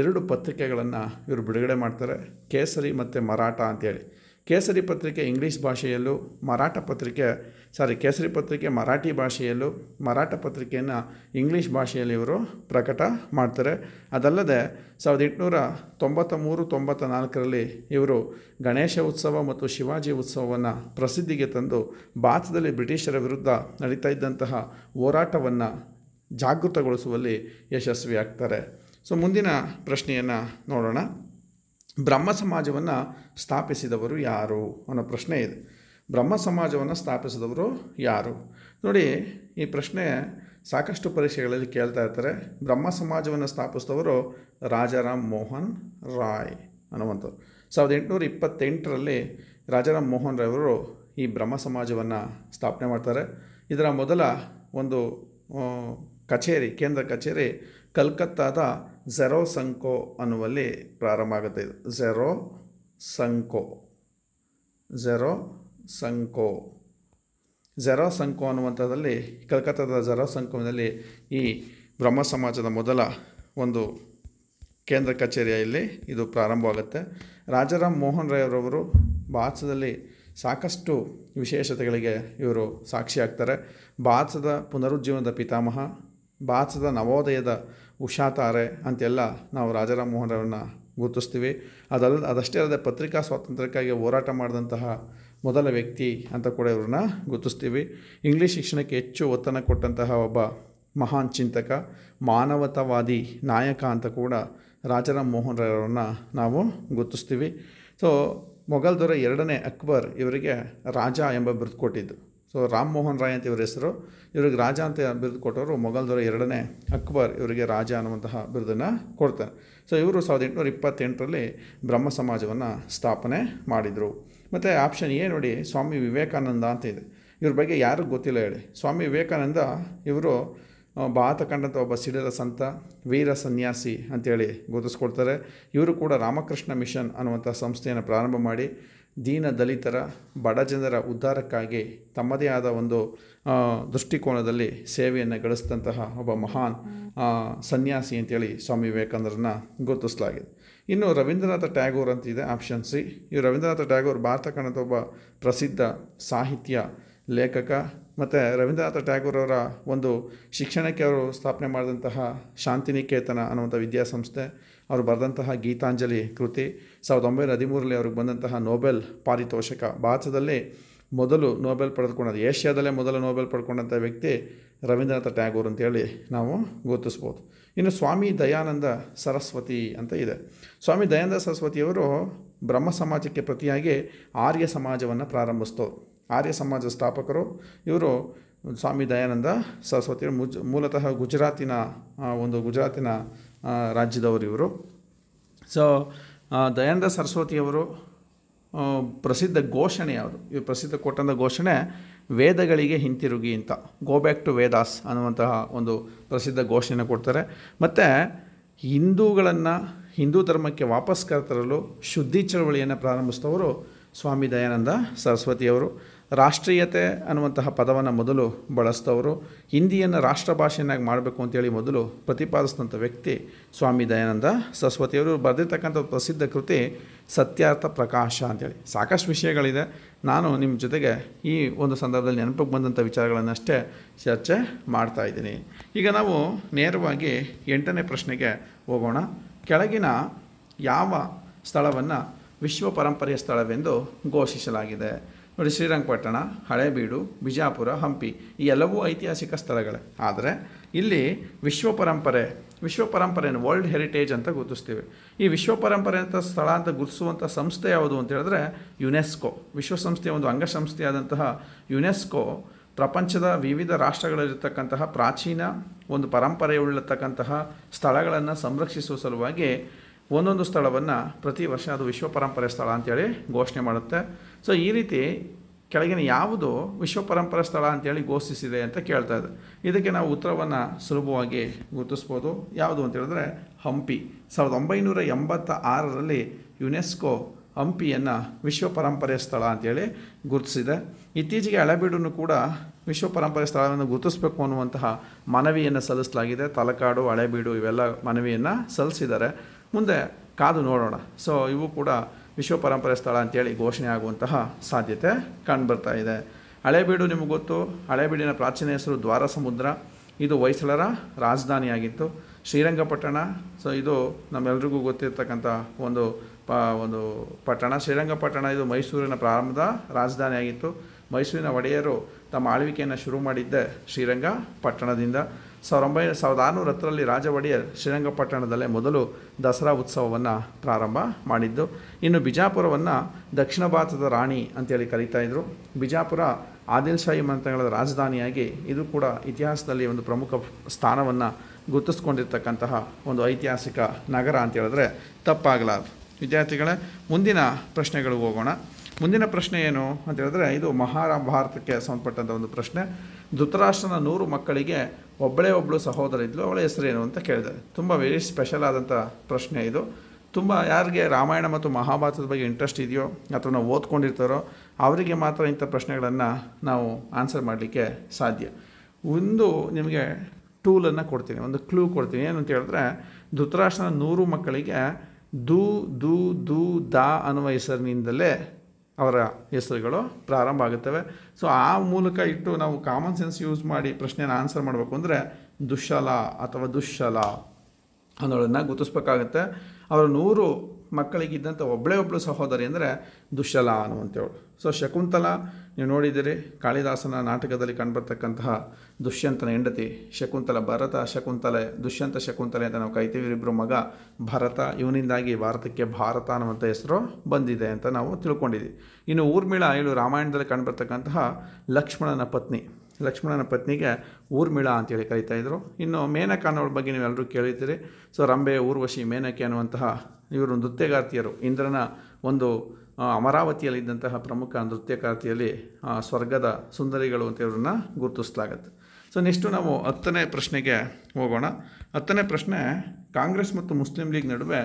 ಎರಡು ಪತ್ರಿಕೆಗಳನ್ನು ಇವರು ಬಿಡುಗಡೆ ಮಾಡ್ತಾರೆ ಕೇಸರಿ ಮತ್ತು ಮರಾಠ ಅಂತೇಳಿ ಕೇಸರಿ ಪತ್ರಿಕೆ ಇಂಗ್ಲೀಷ್ ಭಾಷೆಯಲ್ಲೂ ಮರಾಠ ಪತ್ರಿಕೆ ಸಾರಿ ಕೇಸರಿ ಪತ್ರಿಕೆ ಮರಾಠಿ ಭಾಷೆಯಲ್ಲೂ ಮರಾಠ ಪತ್ರಿಕೆಯನ್ನು ಇಂಗ್ಲೀಷ್ ಭಾಷೆಯಲ್ಲಿ ಇವರು ಪ್ರಕಟ ಮಾಡ್ತಾರೆ ಅದಲ್ಲದೆ ಸಾವಿರದ ಎಂಟುನೂರ ತೊಂಬತ್ತ ಮೂರು ತೊಂಬತ್ತ ನಾಲ್ಕರಲ್ಲಿ ಇವರು ಗಣೇಶ ಉತ್ಸವ ಮತ್ತು ಶಿವಾಜಿ ಉತ್ಸವವನ್ನು ಪ್ರಸಿದ್ಧಿಗೆ ತಂದು ಭಾರತದಲ್ಲಿ ಬ್ರಿಟಿಷರ ವಿರುದ್ಧ ನಡೀತಾ ಇದ್ದಂತಹ ಹೋರಾಟವನ್ನು ಜಾಗೃತಗೊಳಿಸುವಲ್ಲಿ ಯಶಸ್ವಿಯಾಗ್ತಾರೆ ಸೊ ಮುಂದಿನ ಪ್ರಶ್ನೆಯನ್ನು ನೋಡೋಣ ಬ್ರಹ್ಮ ಸಮಾಜವನ್ನು ಸ್ಥಾಪಿಸಿದವರು ಯಾರು ಅನ್ನೋ ಪ್ರಶ್ನೆ ಇದೆ ಬ್ರಹ್ಮ ಸಮಾಜವನ್ನು ಸ್ಥಾಪಿಸಿದವರು ಯಾರು ನೋಡಿ ಈ ಪ್ರಶ್ನೆ ಸಾಕಷ್ಟು ಪರೀಕ್ಷೆಗಳಲ್ಲಿ ಕೇಳ್ತಾ ಇರ್ತಾರೆ ಬ್ರಹ್ಮ ಸಮಾಜವನ್ನು ಸ್ಥಾಪಿಸಿದವರು ರಾಜಾರಾಮ್ ಮೋಹನ್ ರಾಯ್ ಅನ್ನುವಂಥವ್ರು ಸಾವಿರದ ಎಂಟುನೂರ ಇಪ್ಪತ್ತೆಂಟರಲ್ಲಿ ರಾಜಾರಾಮ್ ಮೋಹನ್ ರಾಯ್ ಅವರು ಈ ಬ್ರಹ್ಮ ಸಮಾಜವನ್ನು ಸ್ಥಾಪನೆ ಮಾಡ್ತಾರೆ ಇದರ ಮೊದಲ ಒಂದು ಕಚೇರಿ ಕೇಂದ್ರ ಕಚೇರಿ ಕಲ್ಕತ್ತಾದ ಝೆರೋ ಸಂಕೋ ಅನ್ನುವಲ್ಲಿ ಪ್ರಾರಂಭ ಆಗುತ್ತೆ ಝೆರೋ ಸಂಕೋ ಝೆರೋ ಸಂಕೋ ಜರಾ ಸಂಕೋ ಅನ್ನುವಂಥದ್ದಲ್ಲಿ ಕಲ್ಕತ್ತಾದ ಜರಾ ಸಂಕೋನಲ್ಲಿ ಈ ಬ್ರಹ್ಮ ಸಮಾಜದ ಮೊದಲ ಒಂದು ಕೇಂದ್ರ ಕಚೇರಿಯ ಇಲ್ಲಿ ಇದು ಪ್ರಾರಂಭವಾಗುತ್ತೆ ರಾಜಾರಾಮ್ ಮೋಹನ್ ಅವರವರು ಭಾರತದಲ್ಲಿ ಸಾಕಷ್ಟು ವಿಶೇಷತೆಗಳಿಗೆ ಇವರು ಸಾಕ್ಷಿಯಾಗ್ತಾರೆ ಭಾರತದ ಪುನರುಜ್ಜೀವನದ ಪಿತಾಮಹ ಭಾರತದ ನವೋದಯದ ಉಷಾತಾರೆ ಅಂತೆಲ್ಲ ನಾವು ರಾಜಾರಾಮ್ ಮೋಹನ್ ರವರನ್ನ ಗುರುತಿಸ್ತೀವಿ ಅದಲ್ಲ ಅದಷ್ಟೇ ಅಲ್ಲದೆ ಪತ್ರಿಕಾ ಸ್ವಾತಂತ್ರ್ಯಕ್ಕಾಗಿ ಹೋರಾಟ ಮಾಡಿದಂತಹ ಮೊದಲ ವ್ಯಕ್ತಿ ಅಂತ ಕೂಡ ಇವ್ರನ್ನ ಗುರುತಿಸ್ತೀವಿ ಇಂಗ್ಲೀಷ್ ಶಿಕ್ಷಣಕ್ಕೆ ಹೆಚ್ಚು ಒತ್ತನ್ನು ಕೊಟ್ಟಂತಹ ಒಬ್ಬ ಮಹಾನ್ ಚಿಂತಕ ಮಾನವತಾವಾದಿ ನಾಯಕ ಅಂತ ಕೂಡ ರಾಜಾರಾಮ್ ಮೋಹನ್ ರಾಯರವ್ರನ್ನ ನಾವು ಗುರುತಿಸ್ತೀವಿ ಸೊ ಮೊಘಲ್ ದೊರೆ ಎರಡನೇ ಅಕ್ಬರ್ ಇವರಿಗೆ ರಾಜ ಎಂಬ ಬಿರುದು ಕೊಟ್ಟಿದ್ದು ಸೊ ರಾಮ್ ಮೋಹನ್ ರಾಯ್ ಅಂತ ಇವರ ಹೆಸರು ಇವ್ರಿಗೆ ರಾಜ ಅಂತ ಬಿರುದು ಕೊಟ್ಟವರು ಮೊಘಲ್ ದೊರೆ ಎರಡನೇ ಅಕ್ಬರ್ ಇವರಿಗೆ ರಾಜ ಅನ್ನುವಂತಹ ಬಿರುದನ್ನು ಕೊಡ್ತಾರೆ ಸೊ ಇವರು ಸಾವಿರದ ಎಂಟುನೂರ ಇಪ್ಪತ್ತೆಂಟರಲ್ಲಿ ಬ್ರಹ್ಮ ಸಮಾಜವನ್ನು ಸ್ಥಾಪನೆ ಮಾಡಿದರು ಮತ್ತು ಆಪ್ಷನ್ ಎ ನೋಡಿ ಸ್ವಾಮಿ ವಿವೇಕಾನಂದ ಅಂತ ಇದೆ ಇವ್ರ ಬಗ್ಗೆ ಯಾರಿಗೂ ಗೊತ್ತಿಲ್ಲ ಹೇಳಿ ಸ್ವಾಮಿ ವಿವೇಕಾನಂದ ಇವರು ಭಾರತ ಕಂಡಂಥ ಒಬ್ಬ ಸಿಡಿಲ ಸಂತ ವೀರ ಸನ್ಯಾಸಿ ಅಂತೇಳಿ ಗುರುತಿಸ್ಕೊಡ್ತಾರೆ ಇವರು ಕೂಡ ರಾಮಕೃಷ್ಣ ಮಿಷನ್ ಅನ್ನುವಂಥ ಸಂಸ್ಥೆಯನ್ನು ಪ್ರಾರಂಭ ಮಾಡಿ ದೀನ ದಲಿತರ ಬಡ ಜನರ ಉದ್ಧಾರಕ್ಕಾಗಿ ತಮ್ಮದೇ ಆದ ಒಂದು ದೃಷ್ಟಿಕೋನದಲ್ಲಿ ಸೇವೆಯನ್ನು ಗಳಿಸಿದಂತಹ ಒಬ್ಬ ಮಹಾನ್ ಸನ್ಯಾಸಿ ಅಂತೇಳಿ ಸ್ವಾಮಿ ವಿವೇಕಾನಂದರನ್ನ ಗುರುತಿಸಲಾಗಿದೆ ಇನ್ನು ರವೀಂದ್ರನಾಥ ಟ್ಯಾಗೋರ್ ಅಂತ ಇದೆ ಆಪ್ಷನ್ ಸಿ ಈ ರವೀಂದ್ರನಾಥ ಟ್ಯಾಗೋರ್ ಭಾರತ ಕಣದ ಒಬ್ಬ ಪ್ರಸಿದ್ಧ ಸಾಹಿತ್ಯ ಲೇಖಕ ಮತ್ತು ರವೀಂದ್ರನಾಥ ಟ್ಯಾಗೋರ್ ಅವರ ಒಂದು ಶಿಕ್ಷಣಕ್ಕೆ ಅವರು ಸ್ಥಾಪನೆ ಮಾಡಿದಂತಹ ಶಾಂತಿನಿಕೇತನ ಅನ್ನುವಂಥ ವಿದ್ಯಾಸಂಸ್ಥೆ ಅವರು ಬರೆದಂತಹ ಗೀತಾಂಜಲಿ ಕೃತಿ ಸಾವಿರದ ಒಂಬೈನೂರ ಹದಿಮೂರರಲ್ಲಿ ಅವ್ರಿಗೆ ಬಂದಂತಹ ನೋಬೆಲ್ ಪಾರಿತೋಷಕ ಭಾರತದಲ್ಲಿ ಮೊದಲು ನೋಬೆಲ್ ಪಡೆದುಕೊಂಡಂಥ ಏಷ್ಯಾದಲ್ಲೇ ಮೊದಲು ನೋಬೆಲ್ ಪಡ್ಕೊಂಡಂಥ ವ್ಯಕ್ತಿ ರವೀಂದ್ರನಾಥ ಟ್ಯಾಗೋರ್ ಅಂತೇಳಿ ನಾವು ಗುರುತಿಸ್ಬೋದು ಇನ್ನು ಸ್ವಾಮಿ ದಯಾನಂದ ಸರಸ್ವತಿ ಅಂತ ಇದೆ ಸ್ವಾಮಿ ದಯಾನಂದ ಸರಸ್ವತಿಯವರು ಬ್ರಹ್ಮ ಸಮಾಜಕ್ಕೆ ಪ್ರತಿಯಾಗಿ ಆರ್ಯ ಸಮಾಜವನ್ನು ಪ್ರಾರಂಭಿಸ್ತವರು ಆರ್ಯ ಸಮಾಜ ಸ್ಥಾಪಕರು ಇವರು ಸ್ವಾಮಿ ದಯಾನಂದ ಸರಸ್ವತಿಯವರು ಮುಜ್ ಮೂಲತಃ ಗುಜರಾತಿನ ಒಂದು ಗುಜರಾತಿನ ರಾಜ್ಯದವರು ಇವರು ಸೊ ದಯಾನಂದ ಸರಸ್ವತಿಯವರು ಪ್ರಸಿದ್ಧ ಘೋಷಣೆ ಅವರು ಇವರು ಪ್ರಸಿದ್ಧ ಕೊಟ್ಟಂಥ ಘೋಷಣೆ ವೇದಗಳಿಗೆ ಹಿಂತಿರುಗಿ ಅಂತ ಗೋ ಬ್ಯಾಕ್ ಟು ವೇದಾಸ್ ಅನ್ನುವಂತಹ ಒಂದು ಪ್ರಸಿದ್ಧ ಘೋಷಣೆ ಕೊಡ್ತಾರೆ ಮತ್ತು ಹಿಂದೂಗಳನ್ನು ಹಿಂದೂ ಧರ್ಮಕ್ಕೆ ವಾಪಸ್ ಕರೆತರಲು ಶುದ್ಧಿ ಚಳವಳಿಯನ್ನು ಪ್ರಾರಂಭಿಸಿದವರು ಸ್ವಾಮಿ ದಯಾನಂದ ಸರಸ್ವತಿಯವರು ರಾಷ್ಟ್ರೀಯತೆ ಅನ್ನುವಂತಹ ಪದವನ್ನು ಮೊದಲು ಬಳಸಿದವರು ಹಿಂದಿಯನ್ನು ರಾಷ್ಟ್ರ ಭಾಷೆಯನ್ನಾಗಿ ಮಾಡಬೇಕು ಅಂತೇಳಿ ಮೊದಲು ಪ್ರತಿಪಾದಿಸಿದಂಥ ವ್ಯಕ್ತಿ ಸ್ವಾಮಿ ದಯಾನಂದ ಸರಸ್ವತಿಯವರು ಬರೆದಿರ್ತಕ್ಕಂಥ ಪ್ರಸಿದ್ಧ ಕೃತಿ ಸತ್ಯಾರ್ಥ ಪ್ರಕಾಶ ಅಂತೇಳಿ ಸಾಕಷ್ಟು ವಿಷಯಗಳಿದೆ ನಾನು ನಿಮ್ಮ ಜೊತೆಗೆ ಈ ಒಂದು ಸಂದರ್ಭದಲ್ಲಿ ನೆನಪಿಗೆ ಬಂದಂಥ ವಿಚಾರಗಳನ್ನಷ್ಟೇ ಚರ್ಚೆ ಇದ್ದೀನಿ ಈಗ ನಾವು ನೇರವಾಗಿ ಎಂಟನೇ ಪ್ರಶ್ನೆಗೆ ಹೋಗೋಣ ಕೆಳಗಿನ ಯಾವ ಸ್ಥಳವನ್ನು ವಿಶ್ವ ಪರಂಪರೆಯ ಸ್ಥಳವೆಂದು ಘೋಷಿಸಲಾಗಿದೆ ನೋಡಿ ಶ್ರೀರಂಗಪಟ್ಟಣ ಹಳೇಬೀಡು ಬಿಜಾಪುರ ಹಂಪಿ ಈ ಎಲ್ಲವೂ ಐತಿಹಾಸಿಕ ಸ್ಥಳಗಳೇ ಆದರೆ ಇಲ್ಲಿ ವಿಶ್ವ ಪರಂಪರೆ ವಿಶ್ವ ಪರಂಪರೆಯನ್ನು ವರ್ಲ್ಡ್ ಹೆರಿಟೇಜ್ ಅಂತ ಗುರುತಿಸ್ತೀವಿ ಈ ವಿಶ್ವ ಪರಂಪರೆ ಅಂತ ಸ್ಥಳ ಅಂತ ಗುರುತಿಸುವಂಥ ಸಂಸ್ಥೆ ಯಾವುದು ಅಂತ ಹೇಳಿದ್ರೆ ಯುನೆಸ್ಕೋ ವಿಶ್ವಸಂಸ್ಥೆಯ ಒಂದು ಅಂಗಸಂಸ್ಥೆಯಾದಂತಹ ಯುನೆಸ್ಕೋ ಪ್ರಪಂಚದ ವಿವಿಧ ರಾಷ್ಟ್ರಗಳಲ್ಲಿರ್ತಕ್ಕಂತಹ ಪ್ರಾಚೀನ ಒಂದು ಪರಂಪರೆಯುಳ್ಳತಕ್ಕಂತಹ ಸ್ಥಳಗಳನ್ನು ಸಂರಕ್ಷಿಸುವ ಸಲುವಾಗಿ ಒಂದೊಂದು ಸ್ಥಳವನ್ನು ಪ್ರತಿ ವರ್ಷ ಅದು ವಿಶ್ವ ಪರಂಪರೆ ಸ್ಥಳ ಅಂತೇಳಿ ಘೋಷಣೆ ಮಾಡುತ್ತೆ ಸೊ ಈ ರೀತಿ ಕೆಳಗಿನ ಯಾವುದು ವಿಶ್ವ ಪರಂಪರೆ ಸ್ಥಳ ಅಂತೇಳಿ ಘೋಷಿಸಿದೆ ಅಂತ ಕೇಳ್ತಾ ಇದೆ ಇದಕ್ಕೆ ನಾವು ಉತ್ತರವನ್ನು ಸುಲಭವಾಗಿ ಗುರುತಿಸ್ಬೋದು ಯಾವುದು ಅಂತ ಹೇಳಿದ್ರೆ ಹಂಪಿ ಸಾವಿರದ ಒಂಬೈನೂರ ಎಂಬತ್ತ ಆರರಲ್ಲಿ ಯುನೆಸ್ಕೋ ಹಂಪಿಯನ್ನು ವಿಶ್ವ ಪರಂಪರೆ ಸ್ಥಳ ಅಂತೇಳಿ ಗುರುತಿಸಿದೆ ಇತ್ತೀಚೆಗೆ ಹಳೆಬೀಡನ್ನು ಕೂಡ ವಿಶ್ವ ಪರಂಪರೆ ಸ್ಥಳವನ್ನು ಗುರುತಿಸಬೇಕು ಅನ್ನುವಂತಹ ಮನವಿಯನ್ನು ಸಲ್ಲಿಸಲಾಗಿದೆ ತಲಕಾಡು ಹಳೆಬೀಡು ಇವೆಲ್ಲ ಮನವಿಯನ್ನು ಸಲ್ಲಿಸಿದ್ದಾರೆ ಮುಂದೆ ಕಾದು ನೋಡೋಣ ಸೊ ಇವು ಕೂಡ ವಿಶ್ವ ಪರಂಪರೆ ಸ್ಥಳ ಅಂತೇಳಿ ಘೋಷಣೆ ಆಗುವಂತಹ ಸಾಧ್ಯತೆ ಕಂಡುಬರ್ತಾ ಇದೆ ಹಳೆಬೀಡು ನಿಮಗೆ ಗೊತ್ತು ಹಳೆಬೀಡಿನ ಪ್ರಾಚೀನ ಹೆಸರು ದ್ವಾರ ಸಮುದ್ರ ಇದು ಹೊಯ್ಸಳರ ರಾಜಧಾನಿಯಾಗಿತ್ತು ಶ್ರೀರಂಗಪಟ್ಟಣ ಸೊ ಇದು ನಮ್ಮೆಲ್ರಿಗೂ ಗೊತ್ತಿರ್ತಕ್ಕಂಥ ಒಂದು ಪ ಒಂದು ಪಟ್ಟಣ ಶ್ರೀರಂಗಪಟ್ಟಣ ಇದು ಮೈಸೂರಿನ ಪ್ರಾರಂಭದ ರಾಜಧಾನಿಯಾಗಿತ್ತು ಮೈಸೂರಿನ ಒಡೆಯರು ತಮ್ಮ ಆಳ್ವಿಕೆಯನ್ನು ಶುರು ಮಾಡಿದ್ದ ಶ್ರೀರಂಗ ಪಟ್ಟಣದಿಂದ ಸಾವಿರದ ಒಂಬೈನೂರ ಸಾವಿರದ ಆರುನೂರ ಹತ್ತರಲ್ಲಿ ರಾಜ ಒಡೆಯರ್ ಶ್ರೀರಂಗಪಟ್ಟಣದಲ್ಲೇ ಮೊದಲು ದಸರಾ ಉತ್ಸವವನ್ನು ಪ್ರಾರಂಭ ಮಾಡಿದ್ದು ಇನ್ನು ಬಿಜಾಪುರವನ್ನು ದಕ್ಷಿಣ ಭಾರತದ ರಾಣಿ ಅಂತೇಳಿ ಇದ್ದರು ಬಿಜಾಪುರ ಆದಿಲ್ ಮಂತ್ರಗಳ ರಾಜಧಾನಿಯಾಗಿ ಇದು ಕೂಡ ಇತಿಹಾಸದಲ್ಲಿ ಒಂದು ಪ್ರಮುಖ ಸ್ಥಾನವನ್ನು ಗುರುತಿಸ್ಕೊಂಡಿರ್ತಕ್ಕಂತಹ ಒಂದು ಐತಿಹಾಸಿಕ ನಗರ ಅಂತ ಹೇಳಿದ್ರೆ ತಪ್ಪಾಗಲಾರದು ವಿದ್ಯಾರ್ಥಿಗಳೇ ಮುಂದಿನ ಪ್ರಶ್ನೆಗಳಿಗೆ ಹೋಗೋಣ ಮುಂದಿನ ಪ್ರಶ್ನೆ ಏನು ಅಂತ ಹೇಳಿದ್ರೆ ಇದು ಮಹಾಭಾರತಕ್ಕೆ ಭಾರತಕ್ಕೆ ಸಂಬಂಧಪಟ್ಟಂಥ ಒಂದು ಪ್ರಶ್ನೆ ಧೃತರಾಷ್ಟ್ರನ ನೂರು ಮಕ್ಕಳಿಗೆ ಒಬ್ಬಳೇ ಒಬ್ಬಳು ಸಹೋದರ ಇದ್ಲು ಅವಳ ಏನು ಅಂತ ಕೇಳಿದ್ದಾರೆ ತುಂಬ ವೆರಿ ಸ್ಪೆಷಲ್ ಆದಂಥ ಪ್ರಶ್ನೆ ಇದು ತುಂಬ ಯಾರಿಗೆ ರಾಮಾಯಣ ಮತ್ತು ಮಹಾಭಾರತದ ಬಗ್ಗೆ ಇಂಟ್ರೆಸ್ಟ್ ಇದೆಯೋ ಅಥವಾ ನಾವು ಓದ್ಕೊಂಡಿರ್ತಾರೋ ಅವರಿಗೆ ಮಾತ್ರ ಇಂಥ ಪ್ರಶ್ನೆಗಳನ್ನು ನಾವು ಆನ್ಸರ್ ಮಾಡಲಿಕ್ಕೆ ಸಾಧ್ಯ ಒಂದು ನಿಮಗೆ ಟೂಲನ್ನು ಕೊಡ್ತೀನಿ ಒಂದು ಕ್ಲೂ ಕೊಡ್ತೀನಿ ಏನು ಅಂತ ಹೇಳಿದ್ರೆ ಧೃತರಾಷ್ಟ್ರನ ನೂರು ಮಕ್ಕಳಿಗೆ ದು ದೂ ದೂ ದಾ ಅನ್ನುವ ಹೆಸರಿನಿಂದಲೇ ಅವರ ಹೆಸರುಗಳು ಪ್ರಾರಂಭ ಆಗುತ್ತವೆ ಸೊ ಆ ಮೂಲಕ ಇಟ್ಟು ನಾವು ಕಾಮನ್ ಸೆನ್ಸ್ ಯೂಸ್ ಮಾಡಿ ಪ್ರಶ್ನೆಯನ್ನು ಆನ್ಸರ್ ಮಾಡಬೇಕು ಅಂದರೆ ದುಶ್ಶಲ ಅಥವಾ ದುಶ್ಶಲ ಅನ್ನೋದನ್ನು ಗುರುತಿಸ್ಬೇಕಾಗುತ್ತೆ ಅವರ ನೂರು ಮಕ್ಕಳಿಗಿದ್ದಂಥ ಒಬ್ಬಳೇ ಒಬ್ಬಳು ಸಹೋದರಿ ಅಂದರೆ ದುಶ್ಶಲ ಅನ್ನುವಂಥೇಳು ಸೊ ಶಕುಂತಲ ನೀವು ನೋಡಿದಿರಿ ಕಾಳಿದಾಸನ ನಾಟಕದಲ್ಲಿ ಕಂಡುಬರ್ತಕ್ಕಂತಹ ದುಷ್ಯಂತನ ಹೆಂಡತಿ ಶಕುಂತಲ ಭರತ ಶಕುಂತಲೆ ದುಷ್ಯಂತ ಶಕುಂತಲೆ ಅಂತ ನಾವು ಕಾಯ್ತೀವಿ ಇಬ್ಬರು ಮಗ ಭರತ ಇವನಿಂದಾಗಿ ಭಾರತಕ್ಕೆ ಭಾರತ ಅನ್ನುವಂಥ ಹೆಸರು ಬಂದಿದೆ ಅಂತ ನಾವು ತಿಳ್ಕೊಂಡಿದ್ವಿ ಇನ್ನು ಊರ್ಮಿಳ ಹೇಳು ರಾಮಾಯಣದಲ್ಲಿ ಕಂಡುಬರ್ತಕ್ಕಂತಹ ಲಕ್ಷ್ಮಣನ ಪತ್ನಿ ಲಕ್ಷ್ಮಣನ ಪತ್ನಿಗೆ ಊರ್ಮಿಳ ಅಂತೇಳಿ ಕರೀತಾ ಇದ್ರು ಇನ್ನು ಮೇನಕ ಅನ್ನೋರ ಬಗ್ಗೆ ನೀವೆಲ್ಲರೂ ಕೇಳಿದ್ದೀರಿ ಸೊ ರಂಬೆ ಊರ್ವಶಿ ಮೇನಕೆ ಅನ್ನುವಂತಹ ಇವರು ನೃತ್ಯಗಾರ್ತಿಯರು ಇಂದ್ರನ ಒಂದು ಅಮರಾವತಿಯಲ್ಲಿದ್ದಂತಹ ಪ್ರಮುಖ ನೃತ್ಯಗಾರ್ತಿಯಲ್ಲಿ ಸ್ವರ್ಗದ ಸುಂದರಿಗಳು ಅಂತ ಇವ್ರನ್ನ ಗುರುತಿಸಲಾಗತ್ತೆ ಸೊ ನೆಕ್ಸ್ಟು ನಾವು ಹತ್ತನೇ ಪ್ರಶ್ನೆಗೆ ಹೋಗೋಣ ಹತ್ತನೇ ಪ್ರಶ್ನೆ ಕಾಂಗ್ರೆಸ್ ಮತ್ತು ಮುಸ್ಲಿಂ ಲೀಗ್ ನಡುವೆ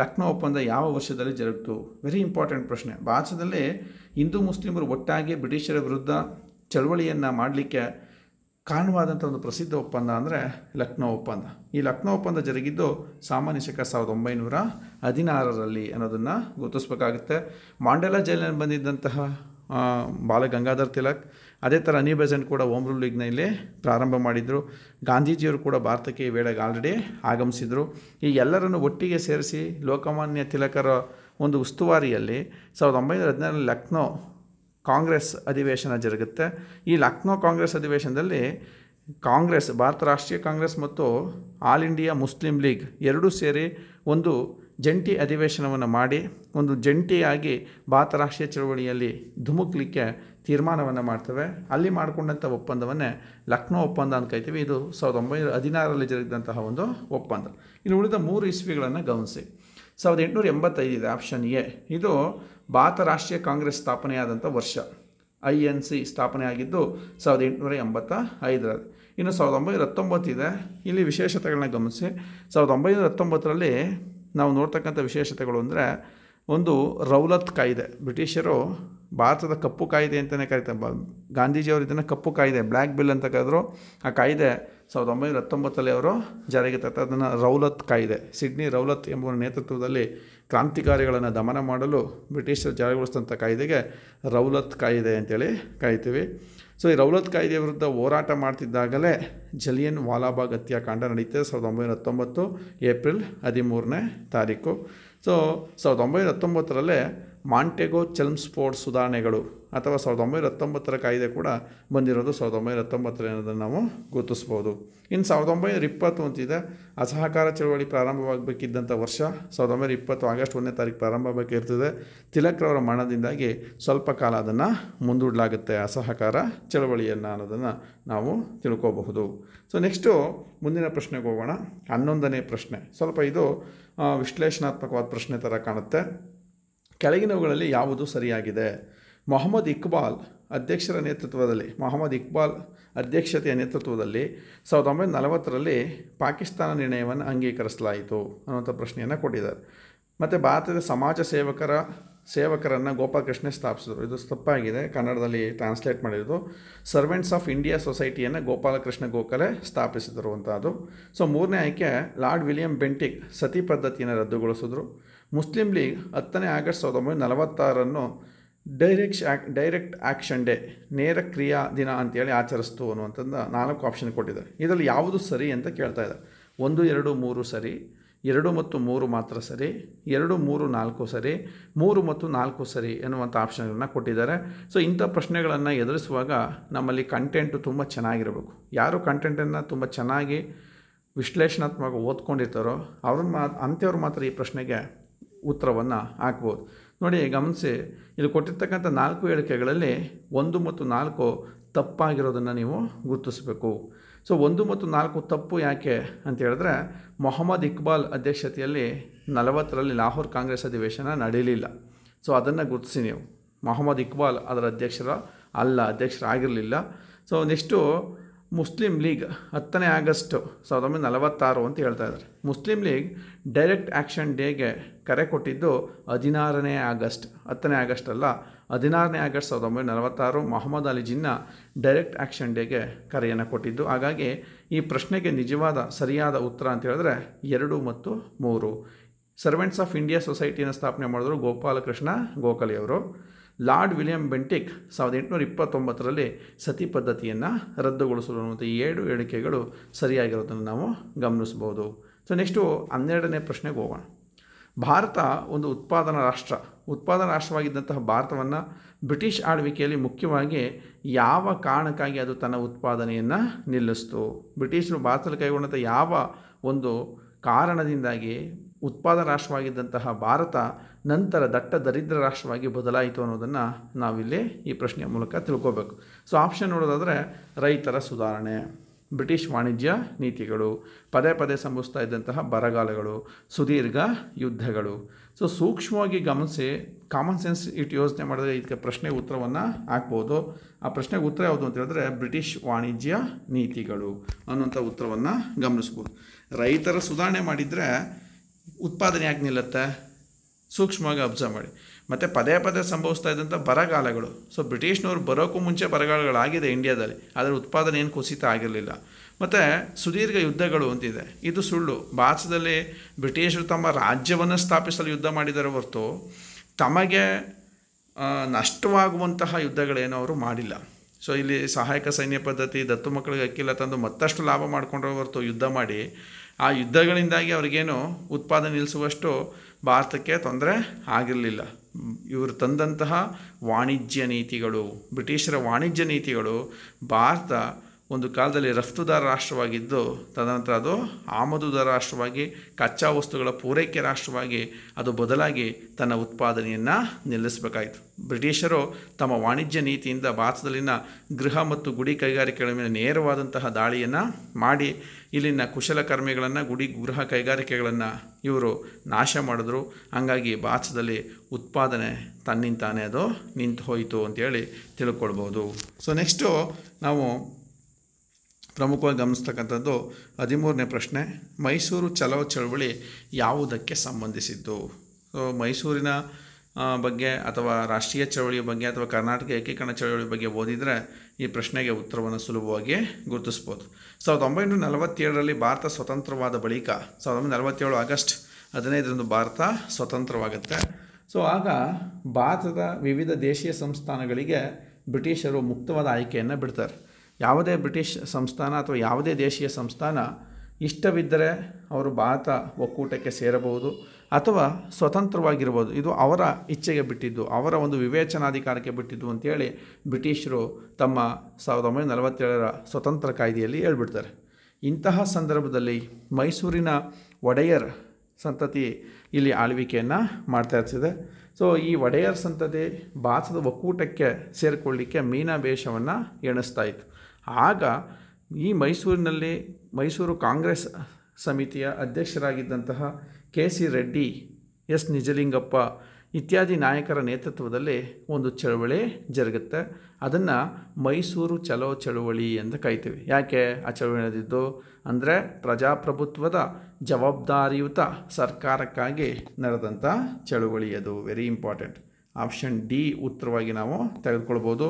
ಲಕ್ನೋ ಒಪ್ಪಂದ ಯಾವ ವರ್ಷದಲ್ಲಿ ಜರುಗಿತು ವೆರಿ ಇಂಪಾರ್ಟೆಂಟ್ ಪ್ರಶ್ನೆ ಭಾರತದಲ್ಲಿ ಹಿಂದೂ ಮುಸ್ಲಿಮರು ಒಟ್ಟಾಗಿ ಬ್ರಿಟಿಷರ ವಿರುದ್ಧ ಚಳವಳಿಯನ್ನು ಮಾಡಲಿಕ್ಕೆ ಕಾರಣವಾದಂಥ ಒಂದು ಪ್ರಸಿದ್ಧ ಒಪ್ಪಂದ ಅಂದರೆ ಲಕ್ನೋ ಒಪ್ಪಂದ ಈ ಲಕ್ನೋ ಒಪ್ಪಂದ ಜರುಗಿದ್ದು ಸಾಮಾನ್ಯ ಶಕ ಸಾವಿರದ ಒಂಬೈನೂರ ಹದಿನಾರರಲ್ಲಿ ಅನ್ನೋದನ್ನು ಗುರುತಿಸ್ಬೇಕಾಗುತ್ತೆ ಮಾಂಡೆಲಾ ಜೈಲಿನಲ್ಲಿ ಬಂದಿದ್ದಂತಹ ಬಾಲ ತಿಲಕ್ ಅದೇ ಥರ ಅನಿ ಕೂಡ ಓಮ್ ರೂಲ್ ಲೀಗ್ನಲ್ಲಿ ಪ್ರಾರಂಭ ಮಾಡಿದರು ಗಾಂಧೀಜಿಯವರು ಕೂಡ ಭಾರತಕ್ಕೆ ಈ ವೇಳೆಗೆ ಆಲ್ರೆಡಿ ಆಗಮಿಸಿದರು ಈ ಎಲ್ಲರನ್ನು ಒಟ್ಟಿಗೆ ಸೇರಿಸಿ ಲೋಕಮಾನ್ಯ ತಿಲಕರ ಒಂದು ಉಸ್ತುವಾರಿಯಲ್ಲಿ ಸಾವಿರದ ಒಂಬೈನೂರ ಹದಿನಾರರಲ್ಲಿ ಲಕ್ನೋ ಕಾಂಗ್ರೆಸ್ ಅಧಿವೇಶನ ಜರುಗುತ್ತೆ ಈ ಲಕ್ನೋ ಕಾಂಗ್ರೆಸ್ ಅಧಿವೇಶನದಲ್ಲಿ ಕಾಂಗ್ರೆಸ್ ಭಾರತ ರಾಷ್ಟ್ರೀಯ ಕಾಂಗ್ರೆಸ್ ಮತ್ತು ಆಲ್ ಇಂಡಿಯಾ ಮುಸ್ಲಿಂ ಲೀಗ್ ಎರಡೂ ಸೇರಿ ಒಂದು ಜಂಟಿ ಅಧಿವೇಶನವನ್ನು ಮಾಡಿ ಒಂದು ಜಂಟಿಯಾಗಿ ಭಾರತ ರಾಷ್ಟ್ರೀಯ ಚಳವಳಿಯಲ್ಲಿ ಧುಮುಕ್ಲಿಕ್ಕೆ ತೀರ್ಮಾನವನ್ನು ಮಾಡ್ತವೆ ಅಲ್ಲಿ ಮಾಡಿಕೊಂಡಂಥ ಒಪ್ಪಂದವನ್ನೇ ಲಕ್ನೋ ಒಪ್ಪಂದ ಅಂತ ಕರಿತೀವಿ ಇದು ಸಾವಿರದ ಒಂಬೈನೂರ ಹದಿನಾರರಲ್ಲಿ ಜರುಗಿದಂತಹ ಒಂದು ಒಪ್ಪಂದ ಇನ್ನು ಉಳಿದ ಮೂರು ಇಸ್ವಿಗಳನ್ನು ಗಮನಿಸಿ ಸಾವಿರದ ಎಂಟುನೂರ ಎಂಬತ್ತೈದು ಇದೆ ಆಪ್ಷನ್ ಎ ಇದು ಭಾರತ ರಾಷ್ಟ್ರೀಯ ಕಾಂಗ್ರೆಸ್ ಸ್ಥಾಪನೆಯಾದಂಥ ವರ್ಷ ಐ ಎನ್ ಸಿ ಸ್ಥಾಪನೆ ಆಗಿದ್ದು ಸಾವಿರದ ಎಂಟುನೂರ ಎಂಬತ್ತ ಐದರಲ್ಲಿ ಇನ್ನು ಸಾವಿರದ ಒಂಬೈನೂರ ಹತ್ತೊಂಬತ್ತು ಇದೆ ಇಲ್ಲಿ ವಿಶೇಷತೆಗಳನ್ನ ಗಮನಿಸಿ ಸಾವಿರದ ಒಂಬೈನೂರ ಹತ್ತೊಂಬತ್ತರಲ್ಲಿ ನಾವು ನೋಡ್ತಕ್ಕಂಥ ವಿಶೇಷತೆಗಳು ಅಂದರೆ ಒಂದು ರೌಲತ್ ಕಾಯ್ದೆ ಬ್ರಿಟಿಷರು ಭಾರತದ ಕಪ್ಪು ಕಾಯ್ದೆ ಅಂತಲೇ ಕರೀತಾರೆ ಗಾಂಧೀಜಿಯವರು ಇದನ್ನು ಕಪ್ಪು ಕಾಯ್ದೆ ಬ್ಲ್ಯಾಕ್ ಬಿಲ್ ಅಂತ ಕರೆದ್ರು ಆ ಕಾಯ್ದೆ ಸಾವಿರದ ಒಂಬೈನೂರ ಹತ್ತೊಂಬತ್ತಲ್ಲಿ ಅವರು ಜಾರಿಗೆ ತರ್ತಾರೆ ಅದನ್ನು ರೌಲತ್ ಕಾಯಿದೆ ಸಿಡ್ನಿ ರೌಲತ್ ಎಂಬ ನೇತೃತ್ವದಲ್ಲಿ ಕ್ರಾಂತಿಕಾರಿಗಳನ್ನು ದಮನ ಮಾಡಲು ಬ್ರಿಟಿಷರು ಜಾರಿಗೊಳಿಸಿದಂಥ ಕಾಯ್ದೆಗೆ ರೌಲತ್ ಕಾಯಿದೆ ಅಂತೇಳಿ ಕಾಯ್ತೀವಿ ಸೊ ಈ ರೌಲತ್ ಕಾಯ್ದೆ ವಿರುದ್ಧ ಹೋರಾಟ ಮಾಡ್ತಿದ್ದಾಗಲೇ ಜಲಿಯನ್ ವಾಲಾಬಾಗ್ ಹತ್ಯಾಕಾಂಡ ನಡೀತದೆ ಸಾವಿರದ ಒಂಬೈನೂರ ಹತ್ತೊಂಬತ್ತು ಏಪ್ರಿಲ್ ಹದಿಮೂರನೇ ತಾರೀಕು ಸೊ ಸಾವಿರದ ಒಂಬೈನೂರ ಹತ್ತೊಂಬತ್ತರಲ್ಲೇ ಮಾಂಟೆಗೋ ಚೆಲ್ಮ್ ಸ್ಪೋರ್ಟ್ಸ್ ಸುಧಾರಣೆಗಳು ಅಥವಾ ಸಾವಿರದ ಒಂಬೈನೂರ ಹತ್ತೊಂಬತ್ತರ ಕಾಯ್ದೆ ಕೂಡ ಬಂದಿರೋದು ಸಾವಿರದ ಒಂಬೈನೂರ ಹತ್ತೊಂಬತ್ತರ ಅನ್ನೋದನ್ನು ನಾವು ಗುರುತಿಸ್ಬೋದು ಇನ್ನು ಸಾವಿರದ ಒಂಬೈನೂರ ಇಪ್ಪತ್ತು ಅಂತಿದೆ ಅಸಹಕಾರ ಚಳವಳಿ ಪ್ರಾರಂಭವಾಗಬೇಕಿದ್ದಂಥ ವರ್ಷ ಸಾವಿರದ ಒಂಬೈನೂರ ಇಪ್ಪತ್ತು ಆಗಸ್ಟ್ ಒಂದನೇ ತಾರೀಕು ಪ್ರಾರಂಭವಾಗಿರ್ತದೆ ತಿಲಕ್ರವರ ಮರಣದಿಂದಾಗಿ ಸ್ವಲ್ಪ ಕಾಲ ಅದನ್ನು ಮುಂದೂಡಲಾಗುತ್ತೆ ಅಸಹಕಾರ ಚಳವಳಿಯನ್ನು ಅನ್ನೋದನ್ನು ನಾವು ತಿಳ್ಕೋಬಹುದು ಸೊ ನೆಕ್ಸ್ಟು ಮುಂದಿನ ಪ್ರಶ್ನೆಗೆ ಹೋಗೋಣ ಹನ್ನೊಂದನೇ ಪ್ರಶ್ನೆ ಸ್ವಲ್ಪ ಇದು ವಿಶ್ಲೇಷಣಾತ್ಮಕವಾದ ಪ್ರಶ್ನೆ ಥರ ಕಾಣುತ್ತೆ ಕೆಳಗಿನವುಗಳಲ್ಲಿ ಯಾವುದು ಸರಿಯಾಗಿದೆ ಮೊಹಮ್ಮದ್ ಇಕ್ಬಾಲ್ ಅಧ್ಯಕ್ಷರ ನೇತೃತ್ವದಲ್ಲಿ ಮೊಹಮ್ಮದ್ ಇಕ್ಬಾಲ್ ಅಧ್ಯಕ್ಷತೆಯ ನೇತೃತ್ವದಲ್ಲಿ ಸಾವಿರದ ಒಂಬೈನೂರ ನಲವತ್ತರಲ್ಲಿ ಪಾಕಿಸ್ತಾನ ನಿರ್ಣಯವನ್ನು ಅಂಗೀಕರಿಸಲಾಯಿತು ಅನ್ನುವಂಥ ಪ್ರಶ್ನೆಯನ್ನು ಕೊಟ್ಟಿದ್ದಾರೆ ಮತ್ತು ಭಾರತದ ಸಮಾಜ ಸೇವಕರ ಸೇವಕರನ್ನು ಗೋಪಾಲಕೃಷ್ಣ ಸ್ಥಾಪಿಸಿದರು ಇದು ತಪ್ಪಾಗಿದೆ ಕನ್ನಡದಲ್ಲಿ ಟ್ರಾನ್ಸ್ಲೇಟ್ ಮಾಡಿರೋದು ಸರ್ವೆಂಟ್ಸ್ ಆಫ್ ಇಂಡಿಯಾ ಸೊಸೈಟಿಯನ್ನು ಗೋಪಾಲಕೃಷ್ಣ ಗೋಖಲೆ ಸ್ಥಾಪಿಸಿದರು ಅಂತ ಅದು ಸೊ ಮೂರನೇ ಆಯ್ಕೆ ಲಾರ್ಡ್ ವಿಲಿಯಂ ಬೆಂಟಿಕ್ ಸತಿ ಪದ್ಧತಿಯನ್ನು ರದ್ದುಗೊಳಿಸಿದ್ರು ಮುಸ್ಲಿಂ ಲೀಗ್ ಹತ್ತನೇ ಆಗಸ್ಟ್ ಸಾವಿರದ ಒಂಬೈನೂರ ನಲವತ್ತಾರನ್ನು direct act direct action day ನೇರ ಕ್ರಿಯಾ ದಿನ ಅಂತೇಳಿ ಆಚರಿಸ್ತು ಅನ್ನುವಂಥದ್ದು ನಾಲ್ಕು ಆಪ್ಷನ್ ಕೊಟ್ಟಿದ್ದಾರೆ ಇದರಲ್ಲಿ ಯಾವುದು ಸರಿ ಅಂತ ಕೇಳ್ತಾ ಇದ್ದಾರೆ ಒಂದು ಎರಡು ಮೂರು ಸರಿ ಎರಡು ಮತ್ತು ಮೂರು ಮಾತ್ರ ಸರಿ ಎರಡು ಮೂರು ನಾಲ್ಕು ಸರಿ ಮೂರು ಮತ್ತು ನಾಲ್ಕು ಸರಿ ಎನ್ನುವಂಥ ಆಪ್ಷನ್ಗಳನ್ನ ಕೊಟ್ಟಿದ್ದಾರೆ ಸೊ ಇಂಥ ಪ್ರಶ್ನೆಗಳನ್ನು ಎದುರಿಸುವಾಗ ನಮ್ಮಲ್ಲಿ ಕಂಟೆಂಟು ತುಂಬ ಚೆನ್ನಾಗಿರಬೇಕು ಯಾರು ಕಂಟೆಂಟನ್ನು ತುಂಬ ಚೆನ್ನಾಗಿ ವಿಶ್ಲೇಷಣಾತ್ಮಕ ಓದ್ಕೊಂಡಿರ್ತಾರೋ ಅವ್ರನ್ನ ಮಾ ಅಂಥವ್ರು ಮಾತ್ರ ಈ ಪ್ರಶ್ನೆಗೆ ಉತ್ತರವನ್ನು ಹಾಕ್ಬೋದು ನೋಡಿ ಗಮನಿಸಿ ಇಲ್ಲಿ ಕೊಟ್ಟಿರ್ತಕ್ಕಂಥ ನಾಲ್ಕು ಹೇಳಿಕೆಗಳಲ್ಲಿ ಒಂದು ಮತ್ತು ನಾಲ್ಕು ತಪ್ಪಾಗಿರೋದನ್ನು ನೀವು ಗುರುತಿಸಬೇಕು ಸೊ ಒಂದು ಮತ್ತು ನಾಲ್ಕು ತಪ್ಪು ಯಾಕೆ ಅಂತ ಹೇಳಿದ್ರೆ ಮೊಹಮ್ಮದ್ ಇಕ್ಬಾಲ್ ಅಧ್ಯಕ್ಷತೆಯಲ್ಲಿ ನಲವತ್ತರಲ್ಲಿ ಲಾಹೋರ್ ಕಾಂಗ್ರೆಸ್ ಅಧಿವೇಶನ ನಡೀಲಿಲ್ಲ ಸೊ ಅದನ್ನು ಗುರುತಿಸಿ ನೀವು ಮೊಹಮ್ಮದ್ ಇಕ್ಬಾಲ್ ಅದರ ಅಧ್ಯಕ್ಷರ ಅಲ್ಲ ಅಧ್ಯಕ್ಷರಾಗಿರಲಿಲ್ಲ ಸೊ ನೆಕ್ಸ್ಟು ಮುಸ್ಲಿಂ ಲೀಗ್ ಹತ್ತನೇ ಆಗಸ್ಟು ಸಾವಿರದ ಒಂಬೈನೂರ ನಲವತ್ತಾರು ಅಂತ ಹೇಳ್ತಾ ಇದ್ದಾರೆ ಮುಸ್ಲಿಂ ಲೀಗ್ ಡೈರೆಕ್ಟ್ ಆ್ಯಕ್ಷನ್ ಡೇಗೆ ಕರೆ ಕೊಟ್ಟಿದ್ದು ಹದಿನಾರನೇ ಆಗಸ್ಟ್ ಹತ್ತನೇ ಆಗಸ್ಟ್ ಅಲ್ಲ ಹದಿನಾರನೇ ಆಗಸ್ಟ್ ಸಾವಿರದ ಒಂಬೈನೂರ ನಲವತ್ತಾರು ಮೊಹಮ್ಮದ್ ಅಲಿ ಜಿನ್ನ ಡೈರೆಕ್ಟ್ ಆ್ಯಕ್ಷನ್ ಡೇಗೆ ಕರೆಯನ್ನು ಕೊಟ್ಟಿದ್ದು ಹಾಗಾಗಿ ಈ ಪ್ರಶ್ನೆಗೆ ನಿಜವಾದ ಸರಿಯಾದ ಉತ್ತರ ಅಂತ ಹೇಳಿದ್ರೆ ಎರಡು ಮತ್ತು ಮೂರು ಸರ್ವೆಂಟ್ಸ್ ಆಫ್ ಇಂಡಿಯಾ ಸೊಸೈಟಿಯನ್ನು ಸ್ಥಾಪನೆ ಮಾಡಿದ್ರು ಗೋಪಾಲಕೃಷ್ಣ ಗೋಖಲೆಯವರು ಲಾರ್ಡ್ ವಿಲಿಯಂ ಬೆಂಟಿಕ್ ಸಾವಿರದ ಎಂಟುನೂರ ಇಪ್ಪತ್ತೊಂಬತ್ತರಲ್ಲಿ ಸತಿ ಪದ್ಧತಿಯನ್ನು ರದ್ದುಗೊಳಿಸಿರುವಂಥ ಈ ಏಳು ಹೇಳಿಕೆಗಳು ಸರಿಯಾಗಿರೋದನ್ನು ನಾವು ಗಮನಿಸ್ಬೋದು ಸೊ ನೆಕ್ಸ್ಟು ಹನ್ನೆರಡನೇ ಪ್ರಶ್ನೆಗೆ ಹೋಗೋಣ ಭಾರತ ಒಂದು ಉತ್ಪಾದನಾ ರಾಷ್ಟ್ರ ಉತ್ಪಾದನಾ ರಾಷ್ಟ್ರವಾಗಿದ್ದಂತಹ ಭಾರತವನ್ನು ಬ್ರಿಟಿಷ್ ಆಳ್ವಿಕೆಯಲ್ಲಿ ಮುಖ್ಯವಾಗಿ ಯಾವ ಕಾರಣಕ್ಕಾಗಿ ಅದು ತನ್ನ ಉತ್ಪಾದನೆಯನ್ನು ನಿಲ್ಲಿಸ್ತು ಬ್ರಿಟಿಷರು ಭಾರತದಲ್ಲಿ ಕೈಗೊಂಡಂಥ ಯಾವ ಒಂದು ಕಾರಣದಿಂದಾಗಿ ಉತ್ಪಾದನಾ ರಾಷ್ಟ್ರವಾಗಿದ್ದಂತಹ ಭಾರತ ನಂತರ ದಟ್ಟ ದರಿದ್ರ ರಾಷ್ಟ್ರವಾಗಿ ಬದಲಾಯಿತು ಅನ್ನೋದನ್ನು ನಾವಿಲ್ಲಿ ಈ ಪ್ರಶ್ನೆಯ ಮೂಲಕ ತಿಳ್ಕೋಬೇಕು ಸೊ ಆಪ್ಷನ್ ನೋಡೋದಾದರೆ ರೈತರ ಸುಧಾರಣೆ ಬ್ರಿಟಿಷ್ ವಾಣಿಜ್ಯ ನೀತಿಗಳು ಪದೇ ಪದೇ ಸಂಭವಿಸ್ತಾ ಇದ್ದಂತಹ ಬರಗಾಲಗಳು ಸುದೀರ್ಘ ಯುದ್ಧಗಳು ಸೊ ಸೂಕ್ಷ್ಮವಾಗಿ ಗಮನಿಸಿ ಕಾಮನ್ ಸೆನ್ಸ್ ಇಟ್ಟು ಯೋಚನೆ ಮಾಡಿದ್ರೆ ಇದಕ್ಕೆ ಪ್ರಶ್ನೆ ಉತ್ತರವನ್ನು ಹಾಕ್ಬೋದು ಆ ಪ್ರಶ್ನೆಗೆ ಉತ್ತರ ಯಾವುದು ಅಂತ ಹೇಳಿದ್ರೆ ಬ್ರಿಟಿಷ್ ವಾಣಿಜ್ಯ ನೀತಿಗಳು ಅನ್ನುವಂಥ ಉತ್ತರವನ್ನು ಗಮನಿಸ್ಬೋದು ರೈತರ ಸುಧಾರಣೆ ಮಾಡಿದರೆ ಉತ್ಪಾದನೆ ಯಾಕೆ ನಿಲ್ಲತ್ತೆ ಸೂಕ್ಷ್ಮವಾಗಿ ಅಬ್ಸರ್ವ್ ಮಾಡಿ ಮತ್ತು ಪದೇ ಪದೇ ಸಂಭವಿಸ್ತಾ ಇದ್ದಂಥ ಬರಗಾಲಗಳು ಸೊ ಬ್ರಿಟಿಷ್ನವ್ರು ಬರೋಕ್ಕೂ ಮುಂಚೆ ಬರಗಾಲಗಳಾಗಿದೆ ಇಂಡಿಯಾದಲ್ಲಿ ಅದರ ಉತ್ಪಾದನೆ ಏನು ಕುಸಿತ ಆಗಿರಲಿಲ್ಲ ಮತ್ತು ಸುದೀರ್ಘ ಯುದ್ಧಗಳು ಅಂತಿದೆ ಇದು ಸುಳ್ಳು ಭಾರತದಲ್ಲಿ ಬ್ರಿಟಿಷರು ತಮ್ಮ ರಾಜ್ಯವನ್ನು ಸ್ಥಾಪಿಸಲು ಯುದ್ಧ ಮಾಡಿದರೆ ಹೊರತು ತಮಗೆ ನಷ್ಟವಾಗುವಂತಹ ಯುದ್ಧಗಳೇನೋ ಅವರು ಮಾಡಿಲ್ಲ ಸೊ ಇಲ್ಲಿ ಸಹಾಯಕ ಸೈನ್ಯ ಪದ್ಧತಿ ದತ್ತು ಮಕ್ಕಳಿಗೆ ಅಕ್ಕಿಲ್ಲ ತಂದು ಮತ್ತಷ್ಟು ಲಾಭ ಮಾಡಿಕೊಂಡ್ರ ಹೊರತು ಯುದ್ಧ ಮಾಡಿ ಆ ಯುದ್ಧಗಳಿಂದಾಗಿ ಅವ್ರಿಗೇನು ಉತ್ಪಾದನೆ ನಿಲ್ಲಿಸುವಷ್ಟು ಭಾರತಕ್ಕೆ ತೊಂದರೆ ಆಗಿರಲಿಲ್ಲ ಇವರು ತಂದಂತಹ ವಾಣಿಜ್ಯ ನೀತಿಗಳು ಬ್ರಿಟಿಷರ ವಾಣಿಜ್ಯ ನೀತಿಗಳು ಭಾರತ ಒಂದು ಕಾಲದಲ್ಲಿ ರಫ್ತುದಾರ ರಾಷ್ಟ್ರವಾಗಿದ್ದು ತದನಂತರ ಅದು ಆಮದುದಾರ ರಾಷ್ಟ್ರವಾಗಿ ಕಚ್ಚಾ ವಸ್ತುಗಳ ಪೂರೈಕೆ ರಾಷ್ಟ್ರವಾಗಿ ಅದು ಬದಲಾಗಿ ತನ್ನ ಉತ್ಪಾದನೆಯನ್ನು ನಿಲ್ಲಿಸಬೇಕಾಯಿತು ಬ್ರಿಟಿಷರು ತಮ್ಮ ವಾಣಿಜ್ಯ ನೀತಿಯಿಂದ ಭಾರತದಲ್ಲಿನ ಗೃಹ ಮತ್ತು ಗುಡಿ ಕೈಗಾರಿಕೆಗಳ ಮೇಲೆ ನೇರವಾದಂತಹ ದಾಳಿಯನ್ನು ಮಾಡಿ ಇಲ್ಲಿನ ಕುಶಲಕರ್ಮಿಗಳನ್ನು ಗುಡಿ ಗೃಹ ಕೈಗಾರಿಕೆಗಳನ್ನು ಇವರು ನಾಶ ಮಾಡಿದ್ರು ಹಾಗಾಗಿ ಭಾರತದಲ್ಲಿ ಉತ್ಪಾದನೆ ತನ್ನಿಂತಾನೆ ಅದು ನಿಂತು ಹೋಯಿತು ಅಂತೇಳಿ ತಿಳ್ಕೊಳ್ಬೋದು ಸೊ ನೆಕ್ಸ್ಟು ನಾವು ಪ್ರಮುಖವಾಗಿ ಗಮನಿಸ್ತಕ್ಕಂಥದ್ದು ಹದಿಮೂರನೇ ಪ್ರಶ್ನೆ ಮೈಸೂರು ಚಲೋ ಚಳವಳಿ ಯಾವುದಕ್ಕೆ ಸಂಬಂಧಿಸಿದ್ದು ಸೊ ಮೈಸೂರಿನ ಬಗ್ಗೆ ಅಥವಾ ರಾಷ್ಟ್ರೀಯ ಚಳವಳಿಯ ಬಗ್ಗೆ ಅಥವಾ ಕರ್ನಾಟಕ ಏಕೀಕರಣ ಚಳವಳಿ ಬಗ್ಗೆ ಓದಿದರೆ ಈ ಪ್ರಶ್ನೆಗೆ ಉತ್ತರವನ್ನು ಸುಲಭವಾಗಿ ಗುರುತಿಸ್ಬೋದು ಸಾವಿರದ ಒಂಬೈನೂರ ನಲವತ್ತೇಳರಲ್ಲಿ ಭಾರತ ಸ್ವತಂತ್ರವಾದ ಬಳಿಕ ಸಾವಿರದ ಒಂಬೈನೂರ ನಲವತ್ತೇಳು ಆಗಸ್ಟ್ ಹದಿನೈದರಂದು ಭಾರತ ಸ್ವತಂತ್ರವಾಗುತ್ತೆ ಸೊ ಆಗ ಭಾರತದ ವಿವಿಧ ದೇಶೀಯ ಸಂಸ್ಥಾನಗಳಿಗೆ ಬ್ರಿಟಿಷರು ಮುಕ್ತವಾದ ಆಯ್ಕೆಯನ್ನು ಬಿಡ್ತಾರೆ ಯಾವುದೇ ಬ್ರಿಟಿಷ್ ಸಂಸ್ಥಾನ ಅಥವಾ ಯಾವುದೇ ದೇಶೀಯ ಸಂಸ್ಥಾನ ಇಷ್ಟವಿದ್ದರೆ ಅವರು ಭಾರತ ಒಕ್ಕೂಟಕ್ಕೆ ಸೇರಬಹುದು ಅಥವಾ ಸ್ವತಂತ್ರವಾಗಿರ್ಬೋದು ಇದು ಅವರ ಇಚ್ಛೆಗೆ ಬಿಟ್ಟಿದ್ದು ಅವರ ಒಂದು ವಿವೇಚನಾಧಿಕಾರಕ್ಕೆ ಬಿಟ್ಟಿದ್ದು ಅಂತೇಳಿ ಬ್ರಿಟಿಷರು ತಮ್ಮ ಸಾವಿರದ ಒಂಬೈನೂರ ನಲವತ್ತೇಳರ ಸ್ವತಂತ್ರ ಕಾಯ್ದೆಯಲ್ಲಿ ಹೇಳ್ಬಿಡ್ತಾರೆ ಇಂತಹ ಸಂದರ್ಭದಲ್ಲಿ ಮೈಸೂರಿನ ಒಡೆಯರ್ ಸಂತತಿ ಇಲ್ಲಿ ಆಳ್ವಿಕೆಯನ್ನು ಮಾಡ್ತಾ ಇರ್ತಿದೆ ಸೊ ಈ ಒಡೆಯರ್ ಸಂತತಿ ಭಾರತದ ಒಕ್ಕೂಟಕ್ಕೆ ಸೇರಿಕೊಳ್ಳಿಕ್ಕೆ ಬೇಷವನ್ನು ಎಣಿಸ್ತಾ ಇತ್ತು ಆಗ ಈ ಮೈಸೂರಿನಲ್ಲಿ ಮೈಸೂರು ಕಾಂಗ್ರೆಸ್ ಸಮಿತಿಯ ಅಧ್ಯಕ್ಷರಾಗಿದ್ದಂತಹ K C Reddy S Nijalingappa ಇತ್ಯಾದಿ ನಾಯಕರ ನೇತೃತ್ವದಲ್ಲಿ ಒಂದು ಚಳವಳಿ ಜರುಗುತ್ತೆ ಅದನ್ನು ಮೈಸೂರು ಚಲೋ ಚಳುವಳಿ ಅಂತ ಕರಿತೀವಿ ಯಾಕೆ ಆ ಚಳವಳಿ ನಡೆದಿದ್ದು ಅಂದರೆ ಪ್ರಜಾಪ್ರಭುತ್ವದ ಜವಾಬ್ದಾರಿಯುತ ಸರ್ಕಾರಕ್ಕಾಗಿ ನಡೆದಂಥ ಚಳುವಳಿ ಅದು ವೆರಿ ಇಂಪಾರ್ಟೆಂಟ್ ಆಪ್ಷನ್ ಡಿ ಉತ್ತರವಾಗಿ ನಾವು ತೆಗೆದುಕೊಳ್ಬೋದು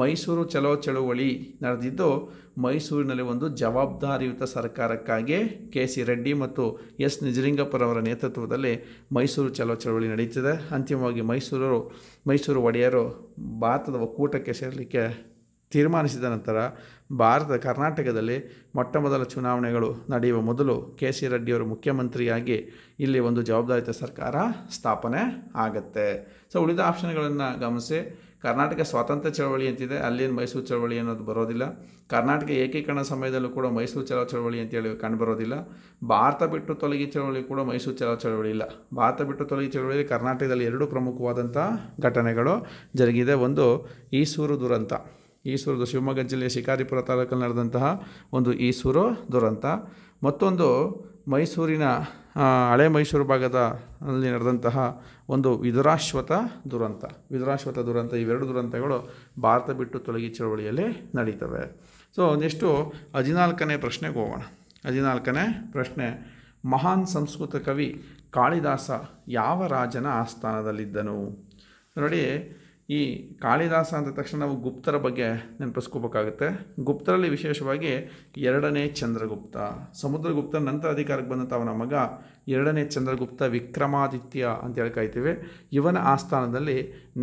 ಮೈಸೂರು ಚಲೋ ಚಳುವಳಿ ನಡೆದಿದ್ದು ಮೈಸೂರಿನಲ್ಲಿ ಒಂದು ಜವಾಬ್ದಾರಿಯುತ ಸರ್ಕಾರಕ್ಕಾಗಿ ಕೆ ಸಿ ರೆಡ್ಡಿ ಮತ್ತು ಎಸ್ ನಿಜಲಿಂಗಪ್ಪರವರ ನೇತೃತ್ವದಲ್ಲಿ ಮೈಸೂರು ಚಲೋ ಚಳುವಳಿ ನಡೀತಿದೆ ಅಂತಿಮವಾಗಿ ಮೈಸೂರು ಮೈಸೂರು ಒಡೆಯರು ಭಾರತದ ಒಕ್ಕೂಟಕ್ಕೆ ಸೇರಲಿಕ್ಕೆ ತೀರ್ಮಾನಿಸಿದ ನಂತರ ಭಾರತ ಕರ್ನಾಟಕದಲ್ಲಿ ಮೊಟ್ಟಮೊದಲ ಚುನಾವಣೆಗಳು ನಡೆಯುವ ಮೊದಲು ಕೆ ಸಿ ರೆಡ್ಡಿಯವರು ಮುಖ್ಯಮಂತ್ರಿಯಾಗಿ ಇಲ್ಲಿ ಒಂದು ಜವಾಬ್ದಾರಿತ ಸರ್ಕಾರ ಸ್ಥಾಪನೆ ಆಗುತ್ತೆ ಸೊ ಉಳಿದ ಆಪ್ಷನ್ಗಳನ್ನು ಗಮನಿಸಿ ಕರ್ನಾಟಕ ಸ್ವಾತಂತ್ರ್ಯ ಚಳವಳಿ ಅಂತಿದೆ ಅಲ್ಲಿ ಮೈಸೂರು ಚಳವಳಿ ಅನ್ನೋದು ಬರೋದಿಲ್ಲ ಕರ್ನಾಟಕ ಏಕೀಕರಣ ಸಮಯದಲ್ಲೂ ಕೂಡ ಮೈಸೂರು ಚಲೋ ಚಳವಳಿ ಅಂತೇಳಿ ಕಂಡುಬರೋದಿಲ್ಲ ಭಾರತ ಬಿಟ್ಟು ತೊಲಗಿ ಚಳವಳಿ ಕೂಡ ಮೈಸೂರು ಚಲೋ ಚಳವಳಿ ಇಲ್ಲ ಭಾರತ ಬಿಟ್ಟು ತೊಲಗಿ ಚಳವಳಿ ಕರ್ನಾಟಕದಲ್ಲಿ ಎರಡು ಪ್ರಮುಖವಾದಂಥ ಘಟನೆಗಳು ಜರುಗಿದೆ ಒಂದು ಈಸೂರು ದುರಂತ ಈಸೂರು ಶಿವಮೊಗ್ಗ ಜಿಲ್ಲೆಯ ಶಿಕಾರಿಪುರ ತಾಲೂಕಲ್ಲಿ ನಡೆದಂತಹ ಒಂದು ಈಸೂರು ದುರಂತ ಮತ್ತೊಂದು ಮೈಸೂರಿನ ಹಳೆ ಮೈಸೂರು ಭಾಗದ ಅಲ್ಲಿ ನಡೆದಂತಹ ಒಂದು ವಿದುರಾಶ್ವತ ದುರಂತ ವಿದುರಾಶ್ವತ ದುರಂತ ಇವೆರಡು ದುರಂತಗಳು ಭಾರತ ಬಿಟ್ಟು ತೊಲಗಿ ಚಳವಳಿಯಲ್ಲಿ ನಡೀತವೆ ಸೊ ನೆಕ್ಸ್ಟು ಹದಿನಾಲ್ಕನೇ ಪ್ರಶ್ನೆಗೆ ಹೋಗೋಣ ಹದಿನಾಲ್ಕನೇ ಪ್ರಶ್ನೆ ಮಹಾನ್ ಸಂಸ್ಕೃತ ಕವಿ ಕಾಳಿದಾಸ ಯಾವ ರಾಜನ ಆಸ್ಥಾನದಲ್ಲಿದ್ದನು ನೋಡಿ ಈ ಕಾಳಿದಾಸ ಅಂದ ತಕ್ಷಣ ನಾವು ಗುಪ್ತರ ಬಗ್ಗೆ ನೆನಪಿಸ್ಕೋಬೇಕಾಗುತ್ತೆ ಗುಪ್ತರಲ್ಲಿ ವಿಶೇಷವಾಗಿ ಎರಡನೇ ಚಂದ್ರಗುಪ್ತ ಸಮುದ್ರಗುಪ್ತ ನಂತರ ಅಧಿಕಾರಕ್ಕೆ ಬಂದಂಥ ಅವನ ಮಗ ಎರಡನೇ ಚಂದ್ರಗುಪ್ತ ವಿಕ್ರಮಾದಿತ್ಯ ಅಂತ ಹೇಳ್ಕಾಯ್ತೀವಿ ಇವನ ಆಸ್ಥಾನದಲ್ಲಿ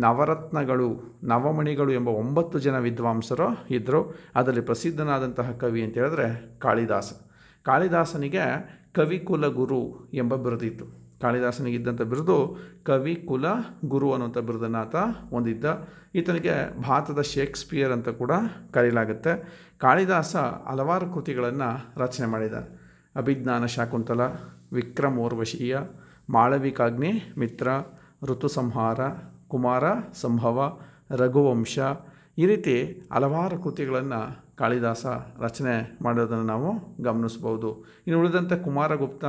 ನವರತ್ನಗಳು ನವಮಣಿಗಳು ಎಂಬ ಒಂಬತ್ತು ಜನ ವಿದ್ವಾಂಸರು ಇದ್ದರು ಅದರಲ್ಲಿ ಪ್ರಸಿದ್ಧನಾದಂತಹ ಕವಿ ಅಂತ ಹೇಳಿದ್ರೆ ಕಾಳಿದಾಸ ಕಾಳಿದಾಸನಿಗೆ ಕವಿಕುಲ ಗುರು ಎಂಬ ಬರೆದಿತ್ತು ಕಾಳಿದಾಸನಿಗಿದ್ದಂಥ ಬಿರುದು ಕವಿ ಕುಲ ಗುರು ಅನ್ನುವಂಥ ಬಿರುದನ್ನು ಹೊಂದಿದ್ದ ಈತನಿಗೆ ಭಾರತದ ಶೇಕ್ಸ್ಪಿಯರ್ ಅಂತ ಕೂಡ ಕರೆಯಲಾಗುತ್ತೆ ಕಾಳಿದಾಸ ಹಲವಾರು ಕೃತಿಗಳನ್ನು ರಚನೆ ಮಾಡಿದ ಅಭಿಜ್ಞಾನ ಶಾಕುಂತಲ ವಿಕ್ರಮೋರ್ವಶೀಯ ಮಾಳವಿಕಾಗ್ನಿ ಮಿತ್ರ ಋತುಸಂಹಾರ ಕುಮಾರ ಸಂಭವ ರಘುವಂಶ ಈ ರೀತಿ ಹಲವಾರು ಕೃತಿಗಳನ್ನು ಕಾಳಿದಾಸ ರಚನೆ ಮಾಡೋದನ್ನು ನಾವು ಗಮನಿಸ್ಬೋದು ಇನ್ನು ಉಳಿದಂತೆ ಕುಮಾರಗುಪ್ತ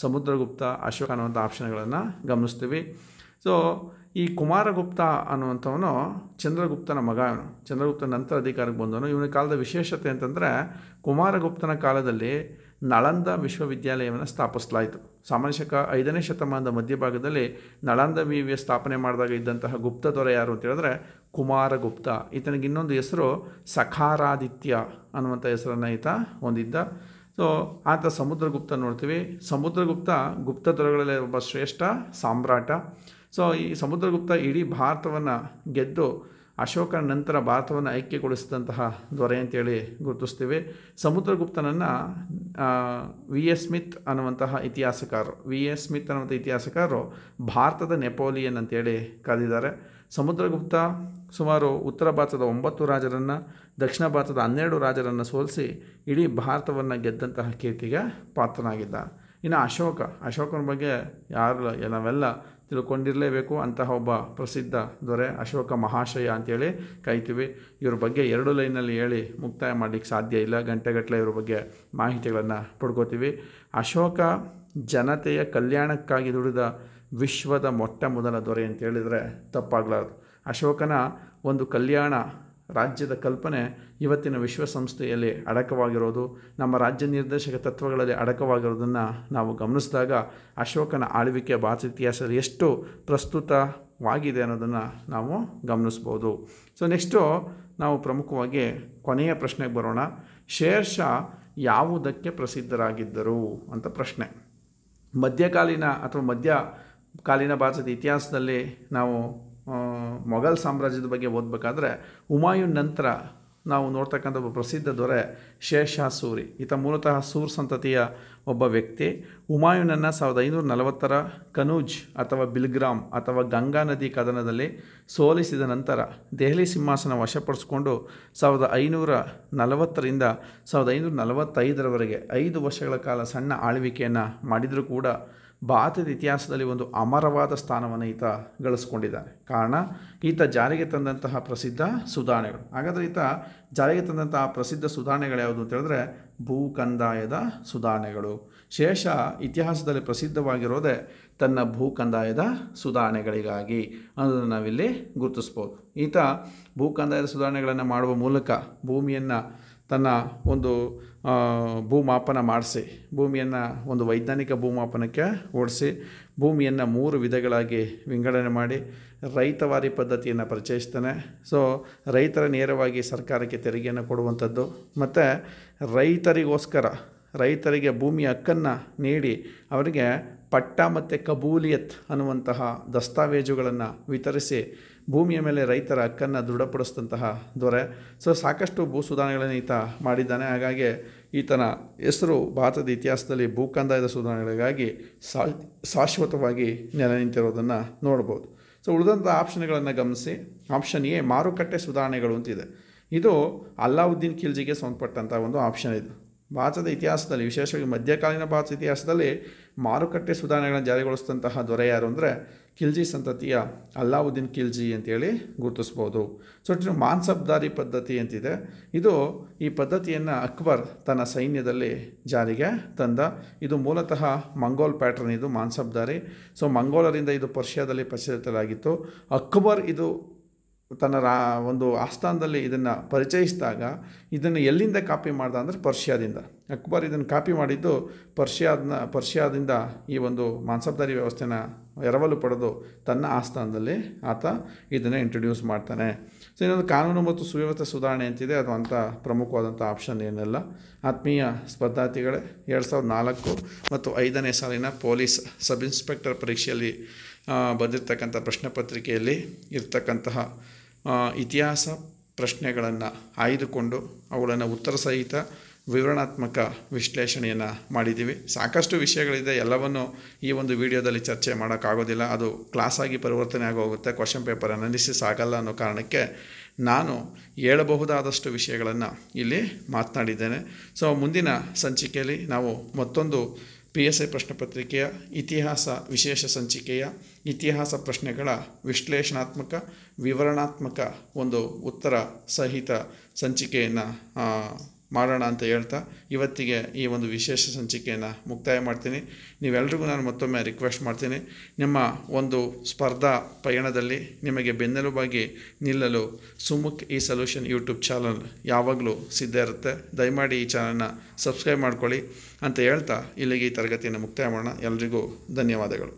ಸಮುದ್ರಗುಪ್ತ ಅಶೋಕ ಅನ್ನುವಂಥ ಆಪ್ಷನ್ಗಳನ್ನು ಗಮನಿಸ್ತೀವಿ ಸೊ ಈ ಕುಮಾರಗುಪ್ತ ಅನ್ನುವಂಥವನು ಚಂದ್ರಗುಪ್ತನ ಮಗ ಇವನು ಚಂದ್ರಗುಪ್ತ ನಂತರ ಅಧಿಕಾರಕ್ಕೆ ಬಂದವನು ಇವನ ಕಾಲದ ವಿಶೇಷತೆ ಅಂತಂದರೆ ಕುಮಾರಗುಪ್ತನ ಕಾಲದಲ್ಲಿ ನಳಂದ ವಿಶ್ವವಿದ್ಯಾಲಯವನ್ನು ಸ್ಥಾಪಿಸಲಾಯಿತು ಸಾಮಾನ್ಯಶಕ ಐದನೇ ಶತಮಾನದ ಮಧ್ಯಭಾಗದಲ್ಲಿ ನಳಂದ ವಿವಿಯ ಸ್ಥಾಪನೆ ಮಾಡಿದಾಗ ಇದ್ದಂತಹ ಗುಪ್ತ ದೊರೆ ಯಾರು ಅಂತ ಹೇಳಿದ್ರೆ ಕುಮಾರಗುಪ್ತ ಈತನಿಗೆ ಇನ್ನೊಂದು ಹೆಸರು ಸಖಾರಾದಿತ್ಯ ಅನ್ನುವಂಥ ಹೆಸರನ್ನು ಈತ ಹೊಂದಿದ್ದ ಸೊ ಆತ ಸಮುದ್ರಗುಪ್ತ ನೋಡ್ತೀವಿ ಸಮುದ್ರಗುಪ್ತ ಗುಪ್ತ ದೊರೆಗಳಲ್ಲಿ ಒಬ್ಬ ಶ್ರೇಷ್ಠ ಸಾಮ್ರಾಟ ಸೊ ಈ ಸಮುದ್ರಗುಪ್ತ ಇಡೀ ಭಾರತವನ್ನು ಗೆದ್ದು ಅಶೋಕನ ನಂತರ ಭಾರತವನ್ನು ಐಕ್ಯಗೊಳಿಸಿದಂತಹ ದೊರೆ ಅಂತೇಳಿ ಗುರುತಿಸ್ತೀವಿ ಸಮುದ್ರಗುಪ್ತನನ್ನು ವಿ ಎಸ್ ಸ್ಮಿತ್ ಅನ್ನುವಂತಹ ಇತಿಹಾಸಕಾರರು ವಿ ಎಸ್ ಸ್ಮಿತ್ ಅನ್ನುವಂಥ ಇತಿಹಾಸಕಾರರು ಭಾರತದ ನೆಪೋಲಿಯನ್ ಅಂತೇಳಿ ಕರೆದಿದ್ದಾರೆ ಸಮುದ್ರಗುಪ್ತ ಸುಮಾರು ಉತ್ತರ ಭಾರತದ ಒಂಬತ್ತು ರಾಜರನ್ನು ದಕ್ಷಿಣ ಭಾರತದ ಹನ್ನೆರಡು ರಾಜರನ್ನು ಸೋಲಿಸಿ ಇಡೀ ಭಾರತವನ್ನು ಗೆದ್ದಂತಹ ಕೀರ್ತಿಗೆ ಪಾತ್ರನಾಗಿದ್ದ ಇನ್ನು ಅಶೋಕ ಅಶೋಕನ ಬಗ್ಗೆ ಯಾರು ನಾವೆಲ್ಲ ತಿಳ್ಕೊಂಡಿರಲೇಬೇಕು ಅಂತಹ ಒಬ್ಬ ಪ್ರಸಿದ್ಧ ದೊರೆ ಅಶೋಕ ಮಹಾಶಯ ಅಂತೇಳಿ ಕಾಯ್ತೀವಿ ಇವ್ರ ಬಗ್ಗೆ ಎರಡು ಲೈನಲ್ಲಿ ಹೇಳಿ ಮುಕ್ತಾಯ ಮಾಡಲಿಕ್ಕೆ ಸಾಧ್ಯ ಇಲ್ಲ ಗಂಟೆಗಟ್ಟಲೆ ಇವ್ರ ಬಗ್ಗೆ ಮಾಹಿತಿಗಳನ್ನು ಪಡ್ಕೋತೀವಿ ಅಶೋಕ ಜನತೆಯ ಕಲ್ಯಾಣಕ್ಕಾಗಿ ದುಡಿದ ವಿಶ್ವದ ಮೊಟ್ಟ ಮೊದಲ ದೊರೆ ಅಂತ ಹೇಳಿದರೆ ತಪ್ಪಾಗಲಾರದು ಅಶೋಕನ ಒಂದು ಕಲ್ಯಾಣ ರಾಜ್ಯದ ಕಲ್ಪನೆ ಇವತ್ತಿನ ವಿಶ್ವಸಂಸ್ಥೆಯಲ್ಲಿ ಅಡಕವಾಗಿರೋದು ನಮ್ಮ ರಾಜ್ಯ ನಿರ್ದೇಶಕ ತತ್ವಗಳಲ್ಲಿ ಅಡಕವಾಗಿರೋದನ್ನು ನಾವು ಗಮನಿಸಿದಾಗ ಅಶೋಕನ ಆಳ್ವಿಕೆ ಭಾರತ ಇತಿಹಾಸದಲ್ಲಿ ಎಷ್ಟು ಪ್ರಸ್ತುತವಾಗಿದೆ ಅನ್ನೋದನ್ನು ನಾವು ಗಮನಿಸ್ಬೋದು ಸೊ ನೆಕ್ಸ್ಟು ನಾವು ಪ್ರಮುಖವಾಗಿ ಕೊನೆಯ ಪ್ರಶ್ನೆಗೆ ಬರೋಣ ಶೇರ್ ಶಾ ಯಾವುದಕ್ಕೆ ಪ್ರಸಿದ್ಧರಾಗಿದ್ದರು ಅಂತ ಪ್ರಶ್ನೆ ಮಧ್ಯಕಾಲೀನ ಅಥವಾ ಮಧ್ಯ ಕಾಲೀನ ಭಾರತದ ಇತಿಹಾಸದಲ್ಲಿ ನಾವು ಮೊಘಲ್ ಸಾಮ್ರಾಜ್ಯದ ಬಗ್ಗೆ ಓದಬೇಕಾದ್ರೆ ಹುಮಾಯೂನ್ ನಂತರ ನಾವು ನೋಡ್ತಕ್ಕಂಥ ಒಬ್ಬ ಪ್ರಸಿದ್ಧ ದೊರೆ ಶೇಷಾ ಸೂರಿ ಈತ ಮೂಲತಃ ಸೂರ್ ಸಂತತಿಯ ಒಬ್ಬ ವ್ಯಕ್ತಿ ಹುಮಾಯೂನನ್ನು ಸಾವಿರದ ಐನೂರ ನಲವತ್ತರ ಕನೂಜ್ ಅಥವಾ ಬಿಲ್ಗ್ರಾಮ್ ಅಥವಾ ಗಂಗಾ ನದಿ ಕದನದಲ್ಲಿ ಸೋಲಿಸಿದ ನಂತರ ದೆಹಲಿ ಸಿಂಹಾಸನ ವಶಪಡಿಸಿಕೊಂಡು ಸಾವಿರದ ಐನೂರ ನಲವತ್ತರಿಂದ ಸಾವಿರದ ಐನೂರ ನಲವತ್ತೈದರವರೆಗೆ ಐದು ವರ್ಷಗಳ ಕಾಲ ಸಣ್ಣ ಆಳ್ವಿಕೆಯನ್ನು ಮಾಡಿದರೂ ಕೂಡ ಭಾರತದ ಇತಿಹಾಸದಲ್ಲಿ ಒಂದು ಅಮರವಾದ ಸ್ಥಾನವನ್ನು ಈತ ಗಳಿಸ್ಕೊಂಡಿದ್ದಾನೆ ಕಾರಣ ಈತ ಜಾರಿಗೆ ತಂದಂತಹ ಪ್ರಸಿದ್ಧ ಸುಧಾರಣೆಗಳು ಹಾಗಾದರೆ ಈತ ಜಾರಿಗೆ ತಂದಂತಹ ಪ್ರಸಿದ್ಧ ಸುಧಾರಣೆಗಳು ಯಾವುದು ಅಂತ ಹೇಳಿದ್ರೆ ಭೂ ಕಂದಾಯದ ಸುಧಾರಣೆಗಳು ಶೇಷ ಇತಿಹಾಸದಲ್ಲಿ ಪ್ರಸಿದ್ಧವಾಗಿರೋದೇ ತನ್ನ ಭೂ ಕಂದಾಯದ ಸುಧಾರಣೆಗಳಿಗಾಗಿ ಅನ್ನೋದನ್ನು ನಾವಿಲ್ಲಿ ಗುರುತಿಸ್ಬೋದು ಈತ ಭೂ ಕಂದಾಯದ ಸುಧಾರಣೆಗಳನ್ನು ಮಾಡುವ ಮೂಲಕ ಭೂಮಿಯನ್ನು ತನ್ನ ಒಂದು ಭೂಮಾಪನ ಮಾಡಿಸಿ ಭೂಮಿಯನ್ನು ಒಂದು ವೈಜ್ಞಾನಿಕ ಭೂಮಾಪನಕ್ಕೆ ಓಡಿಸಿ ಭೂಮಿಯನ್ನು ಮೂರು ವಿಧಗಳಾಗಿ ವಿಂಗಡಣೆ ಮಾಡಿ ರೈತವಾರಿ ಪದ್ಧತಿಯನ್ನು ಪರಿಚಯಿಸ್ತಾನೆ ಸೊ ರೈತರ ನೇರವಾಗಿ ಸರ್ಕಾರಕ್ಕೆ ತೆರಿಗೆಯನ್ನು ಕೊಡುವಂಥದ್ದು ಮತ್ತು ರೈತರಿಗೋಸ್ಕರ ರೈತರಿಗೆ ಭೂಮಿ ಹಕ್ಕನ್ನು ನೀಡಿ ಅವರಿಗೆ ಪಟ್ಟ ಮತ್ತು ಕಬೂಲಿಯತ್ ಅನ್ನುವಂತಹ ದಸ್ತಾವೇಜುಗಳನ್ನು ವಿತರಿಸಿ ಭೂಮಿಯ ಮೇಲೆ ರೈತರ ಹಕ್ಕನ್ನು ದೃಢಪಡಿಸಿದಂತಹ ದೊರೆ ಸೊ ಸಾಕಷ್ಟು ಭೂ ಸುಧಾರಣೆಗಳನ್ನು ಈತ ಮಾಡಿದ್ದಾನೆ ಹಾಗಾಗಿ ಈತನ ಹೆಸರು ಭಾರತದ ಇತಿಹಾಸದಲ್ಲಿ ಭೂಕಂದಾಯದ ಸುಧಾರಣೆಗಳಿಗಾಗಿ ಸಾ ಶಾಶ್ವತವಾಗಿ ನೆಲೆ ನಿಂತಿರೋದನ್ನು ನೋಡ್ಬೋದು ಸೊ ಉಳಿದಂಥ ಆಪ್ಷನ್ಗಳನ್ನು ಗಮನಿಸಿ ಆಪ್ಷನ್ ಎ ಮಾರುಕಟ್ಟೆ ಸುಧಾರಣೆಗಳು ಅಂತಿದೆ ಇದು ಅಲ್ಲಾವುದ್ದೀನ್ ಖಿಲ್ಜಿಗೆ ಸಂಬಂಧಪಟ್ಟಂಥ ಒಂದು ಆಪ್ಷನ್ ಇದು ಭಾರತದ ಇತಿಹಾಸದಲ್ಲಿ ವಿಶೇಷವಾಗಿ ಮಧ್ಯಕಾಲೀನ ಭಾರತ ಇತಿಹಾಸದಲ್ಲಿ ಮಾರುಕಟ್ಟೆ ಸುಧಾರಣೆಗಳನ್ನು ಜಾರಿಗೊಳಿಸಿದಂತಹ ದೊರೆ ಯಾರು ಅಂದರೆ ಖಿಲ್ಜಿ ಸಂತತಿಯ ಅಲ್ಲಾವುದ್ದೀನ್ ಖಿಲ್ಜಿ ಅಂತೇಳಿ ಗುರುತಿಸ್ಬೋದು ಸೊ ಇದು ಮಾನ್ಸಬ್ದಾರಿ ಪದ್ಧತಿ ಅಂತಿದೆ ಇದು ಈ ಪದ್ಧತಿಯನ್ನು ಅಕ್ಬರ್ ತನ್ನ ಸೈನ್ಯದಲ್ಲಿ ಜಾರಿಗೆ ತಂದ ಇದು ಮೂಲತಃ ಮಂಗೋಲ್ ಪ್ಯಾಟರ್ನ್ ಇದು ಮಾನ್ಸಬ್ದಾರಿ ಸೊ ಮಂಗೋಲರಿಂದ ಇದು ಪರ್ಷಿಯಾದಲ್ಲಿ ಪ್ರಚಲಿತಲಾಗಿತ್ತು ಅಕ್ಬರ್ ಇದು ತನ್ನ ರಾ ಒಂದು ಆಸ್ಥಾನದಲ್ಲಿ ಇದನ್ನು ಪರಿಚಯಿಸಿದಾಗ ಇದನ್ನು ಎಲ್ಲಿಂದ ಕಾಪಿ ಮಾಡ್ದ ಅಂದರೆ ಪರ್ಷಿಯಾದಿಂದ ಅಕ್ಬರ್ ಇದನ್ನು ಕಾಪಿ ಮಾಡಿದ್ದು ಪರ್ಷಿಯಾದನ್ನ ಪರ್ಷಿಯಾದಿಂದ ಈ ಒಂದು ಮಾನ್ಸಬ್ದಾರಿ ವ್ಯವಸ್ಥೆನ ಎರವಲು ಪಡೆದು ತನ್ನ ಆಸ್ಥಾನದಲ್ಲಿ ಆತ ಇದನ್ನು ಇಂಟ್ರೊಡ್ಯೂಸ್ ಮಾಡ್ತಾನೆ ಸೊ ಇನ್ನೊಂದು ಕಾನೂನು ಮತ್ತು ಸುವ್ಯವಸ್ಥೆ ಸುಧಾರಣೆ ಅಂತಿದೆ ಅದು ಅಂಥ ಪ್ರಮುಖವಾದಂಥ ಆಪ್ಷನ್ ಏನೆಲ್ಲ ಆತ್ಮೀಯ ಸ್ಪರ್ಧಾರ್ಥಿಗಳೇ ಎರಡು ಸಾವಿರದ ನಾಲ್ಕು ಮತ್ತು ಐದನೇ ಸಾಲಿನ ಪೊಲೀಸ್ ಸಬ್ ಇನ್ಸ್ಪೆಕ್ಟರ್ ಪರೀಕ್ಷೆಯಲ್ಲಿ ಬಂದಿರತಕ್ಕಂಥ ಪ್ರಶ್ನೆ ಪತ್ರಿಕೆಯಲ್ಲಿ ಇರ್ತಕ್ಕಂತಹ ಇತಿಹಾಸ ಪ್ರಶ್ನೆಗಳನ್ನು ಆಯ್ದುಕೊಂಡು ಅವುಗಳನ್ನು ಉತ್ತರ ಸಹಿತ ವಿವರಣಾತ್ಮಕ ವಿಶ್ಲೇಷಣೆಯನ್ನು ಮಾಡಿದ್ದೀವಿ ಸಾಕಷ್ಟು ವಿಷಯಗಳಿದೆ ಎಲ್ಲವನ್ನು ಈ ಒಂದು ವಿಡಿಯೋದಲ್ಲಿ ಚರ್ಚೆ ಮಾಡೋಕ್ಕಾಗೋದಿಲ್ಲ ಅದು ಕ್ಲಾಸಾಗಿ ಪರಿವರ್ತನೆ ಆಗೋಗುತ್ತೆ ಕ್ವಶನ್ ಪೇಪರ್ ಅನಾಲಿಸಿಸ್ ಆಗಲ್ಲ ಅನ್ನೋ ಕಾರಣಕ್ಕೆ ನಾನು ಹೇಳಬಹುದಾದಷ್ಟು ವಿಷಯಗಳನ್ನು ಇಲ್ಲಿ ಮಾತನಾಡಿದ್ದೇನೆ ಸೊ ಮುಂದಿನ ಸಂಚಿಕೆಯಲ್ಲಿ ನಾವು ಮತ್ತೊಂದು ಪಿ ಎಸ್ ಐ ಪ್ರಶ್ನೆ ಪತ್ರಿಕೆಯ ಇತಿಹಾಸ ವಿಶೇಷ ಸಂಚಿಕೆಯ ಇತಿಹಾಸ ಪ್ರಶ್ನೆಗಳ ವಿಶ್ಲೇಷಣಾತ್ಮಕ ವಿವರಣಾತ್ಮಕ ಒಂದು ಉತ್ತರ ಸಹಿತ ಸಂಚಿಕೆಯನ್ನು ಮಾಡೋಣ ಅಂತ ಹೇಳ್ತಾ ಇವತ್ತಿಗೆ ಈ ಒಂದು ವಿಶೇಷ ಸಂಚಿಕೆಯನ್ನು ಮುಕ್ತಾಯ ಮಾಡ್ತೀನಿ ನೀವೆಲ್ರಿಗೂ ನಾನು ಮತ್ತೊಮ್ಮೆ ರಿಕ್ವೆಸ್ಟ್ ಮಾಡ್ತೀನಿ ನಿಮ್ಮ ಒಂದು ಸ್ಪರ್ಧಾ ಪಯಣದಲ್ಲಿ ನಿಮಗೆ ಬೆನ್ನೆಲುಬಾಗಿ ನಿಲ್ಲಲು ಸುಮುಖ್ ಈ ಸೊಲ್ಯೂಷನ್ ಯೂಟ್ಯೂಬ್ ಚಾನಲ್ ಯಾವಾಗಲೂ ಸಿದ್ಧ ಇರುತ್ತೆ ದಯಮಾಡಿ ಈ ಚಾನಲ್ನ ಸಬ್ಸ್ಕ್ರೈಬ್ ಮಾಡ್ಕೊಳ್ಳಿ ಅಂತ ಹೇಳ್ತಾ ಇಲ್ಲಿಗೆ ಈ ತರಗತಿಯನ್ನು ಮುಕ್ತಾಯ ಮಾಡೋಣ ಎಲ್ರಿಗೂ ಧನ್ಯವಾದಗಳು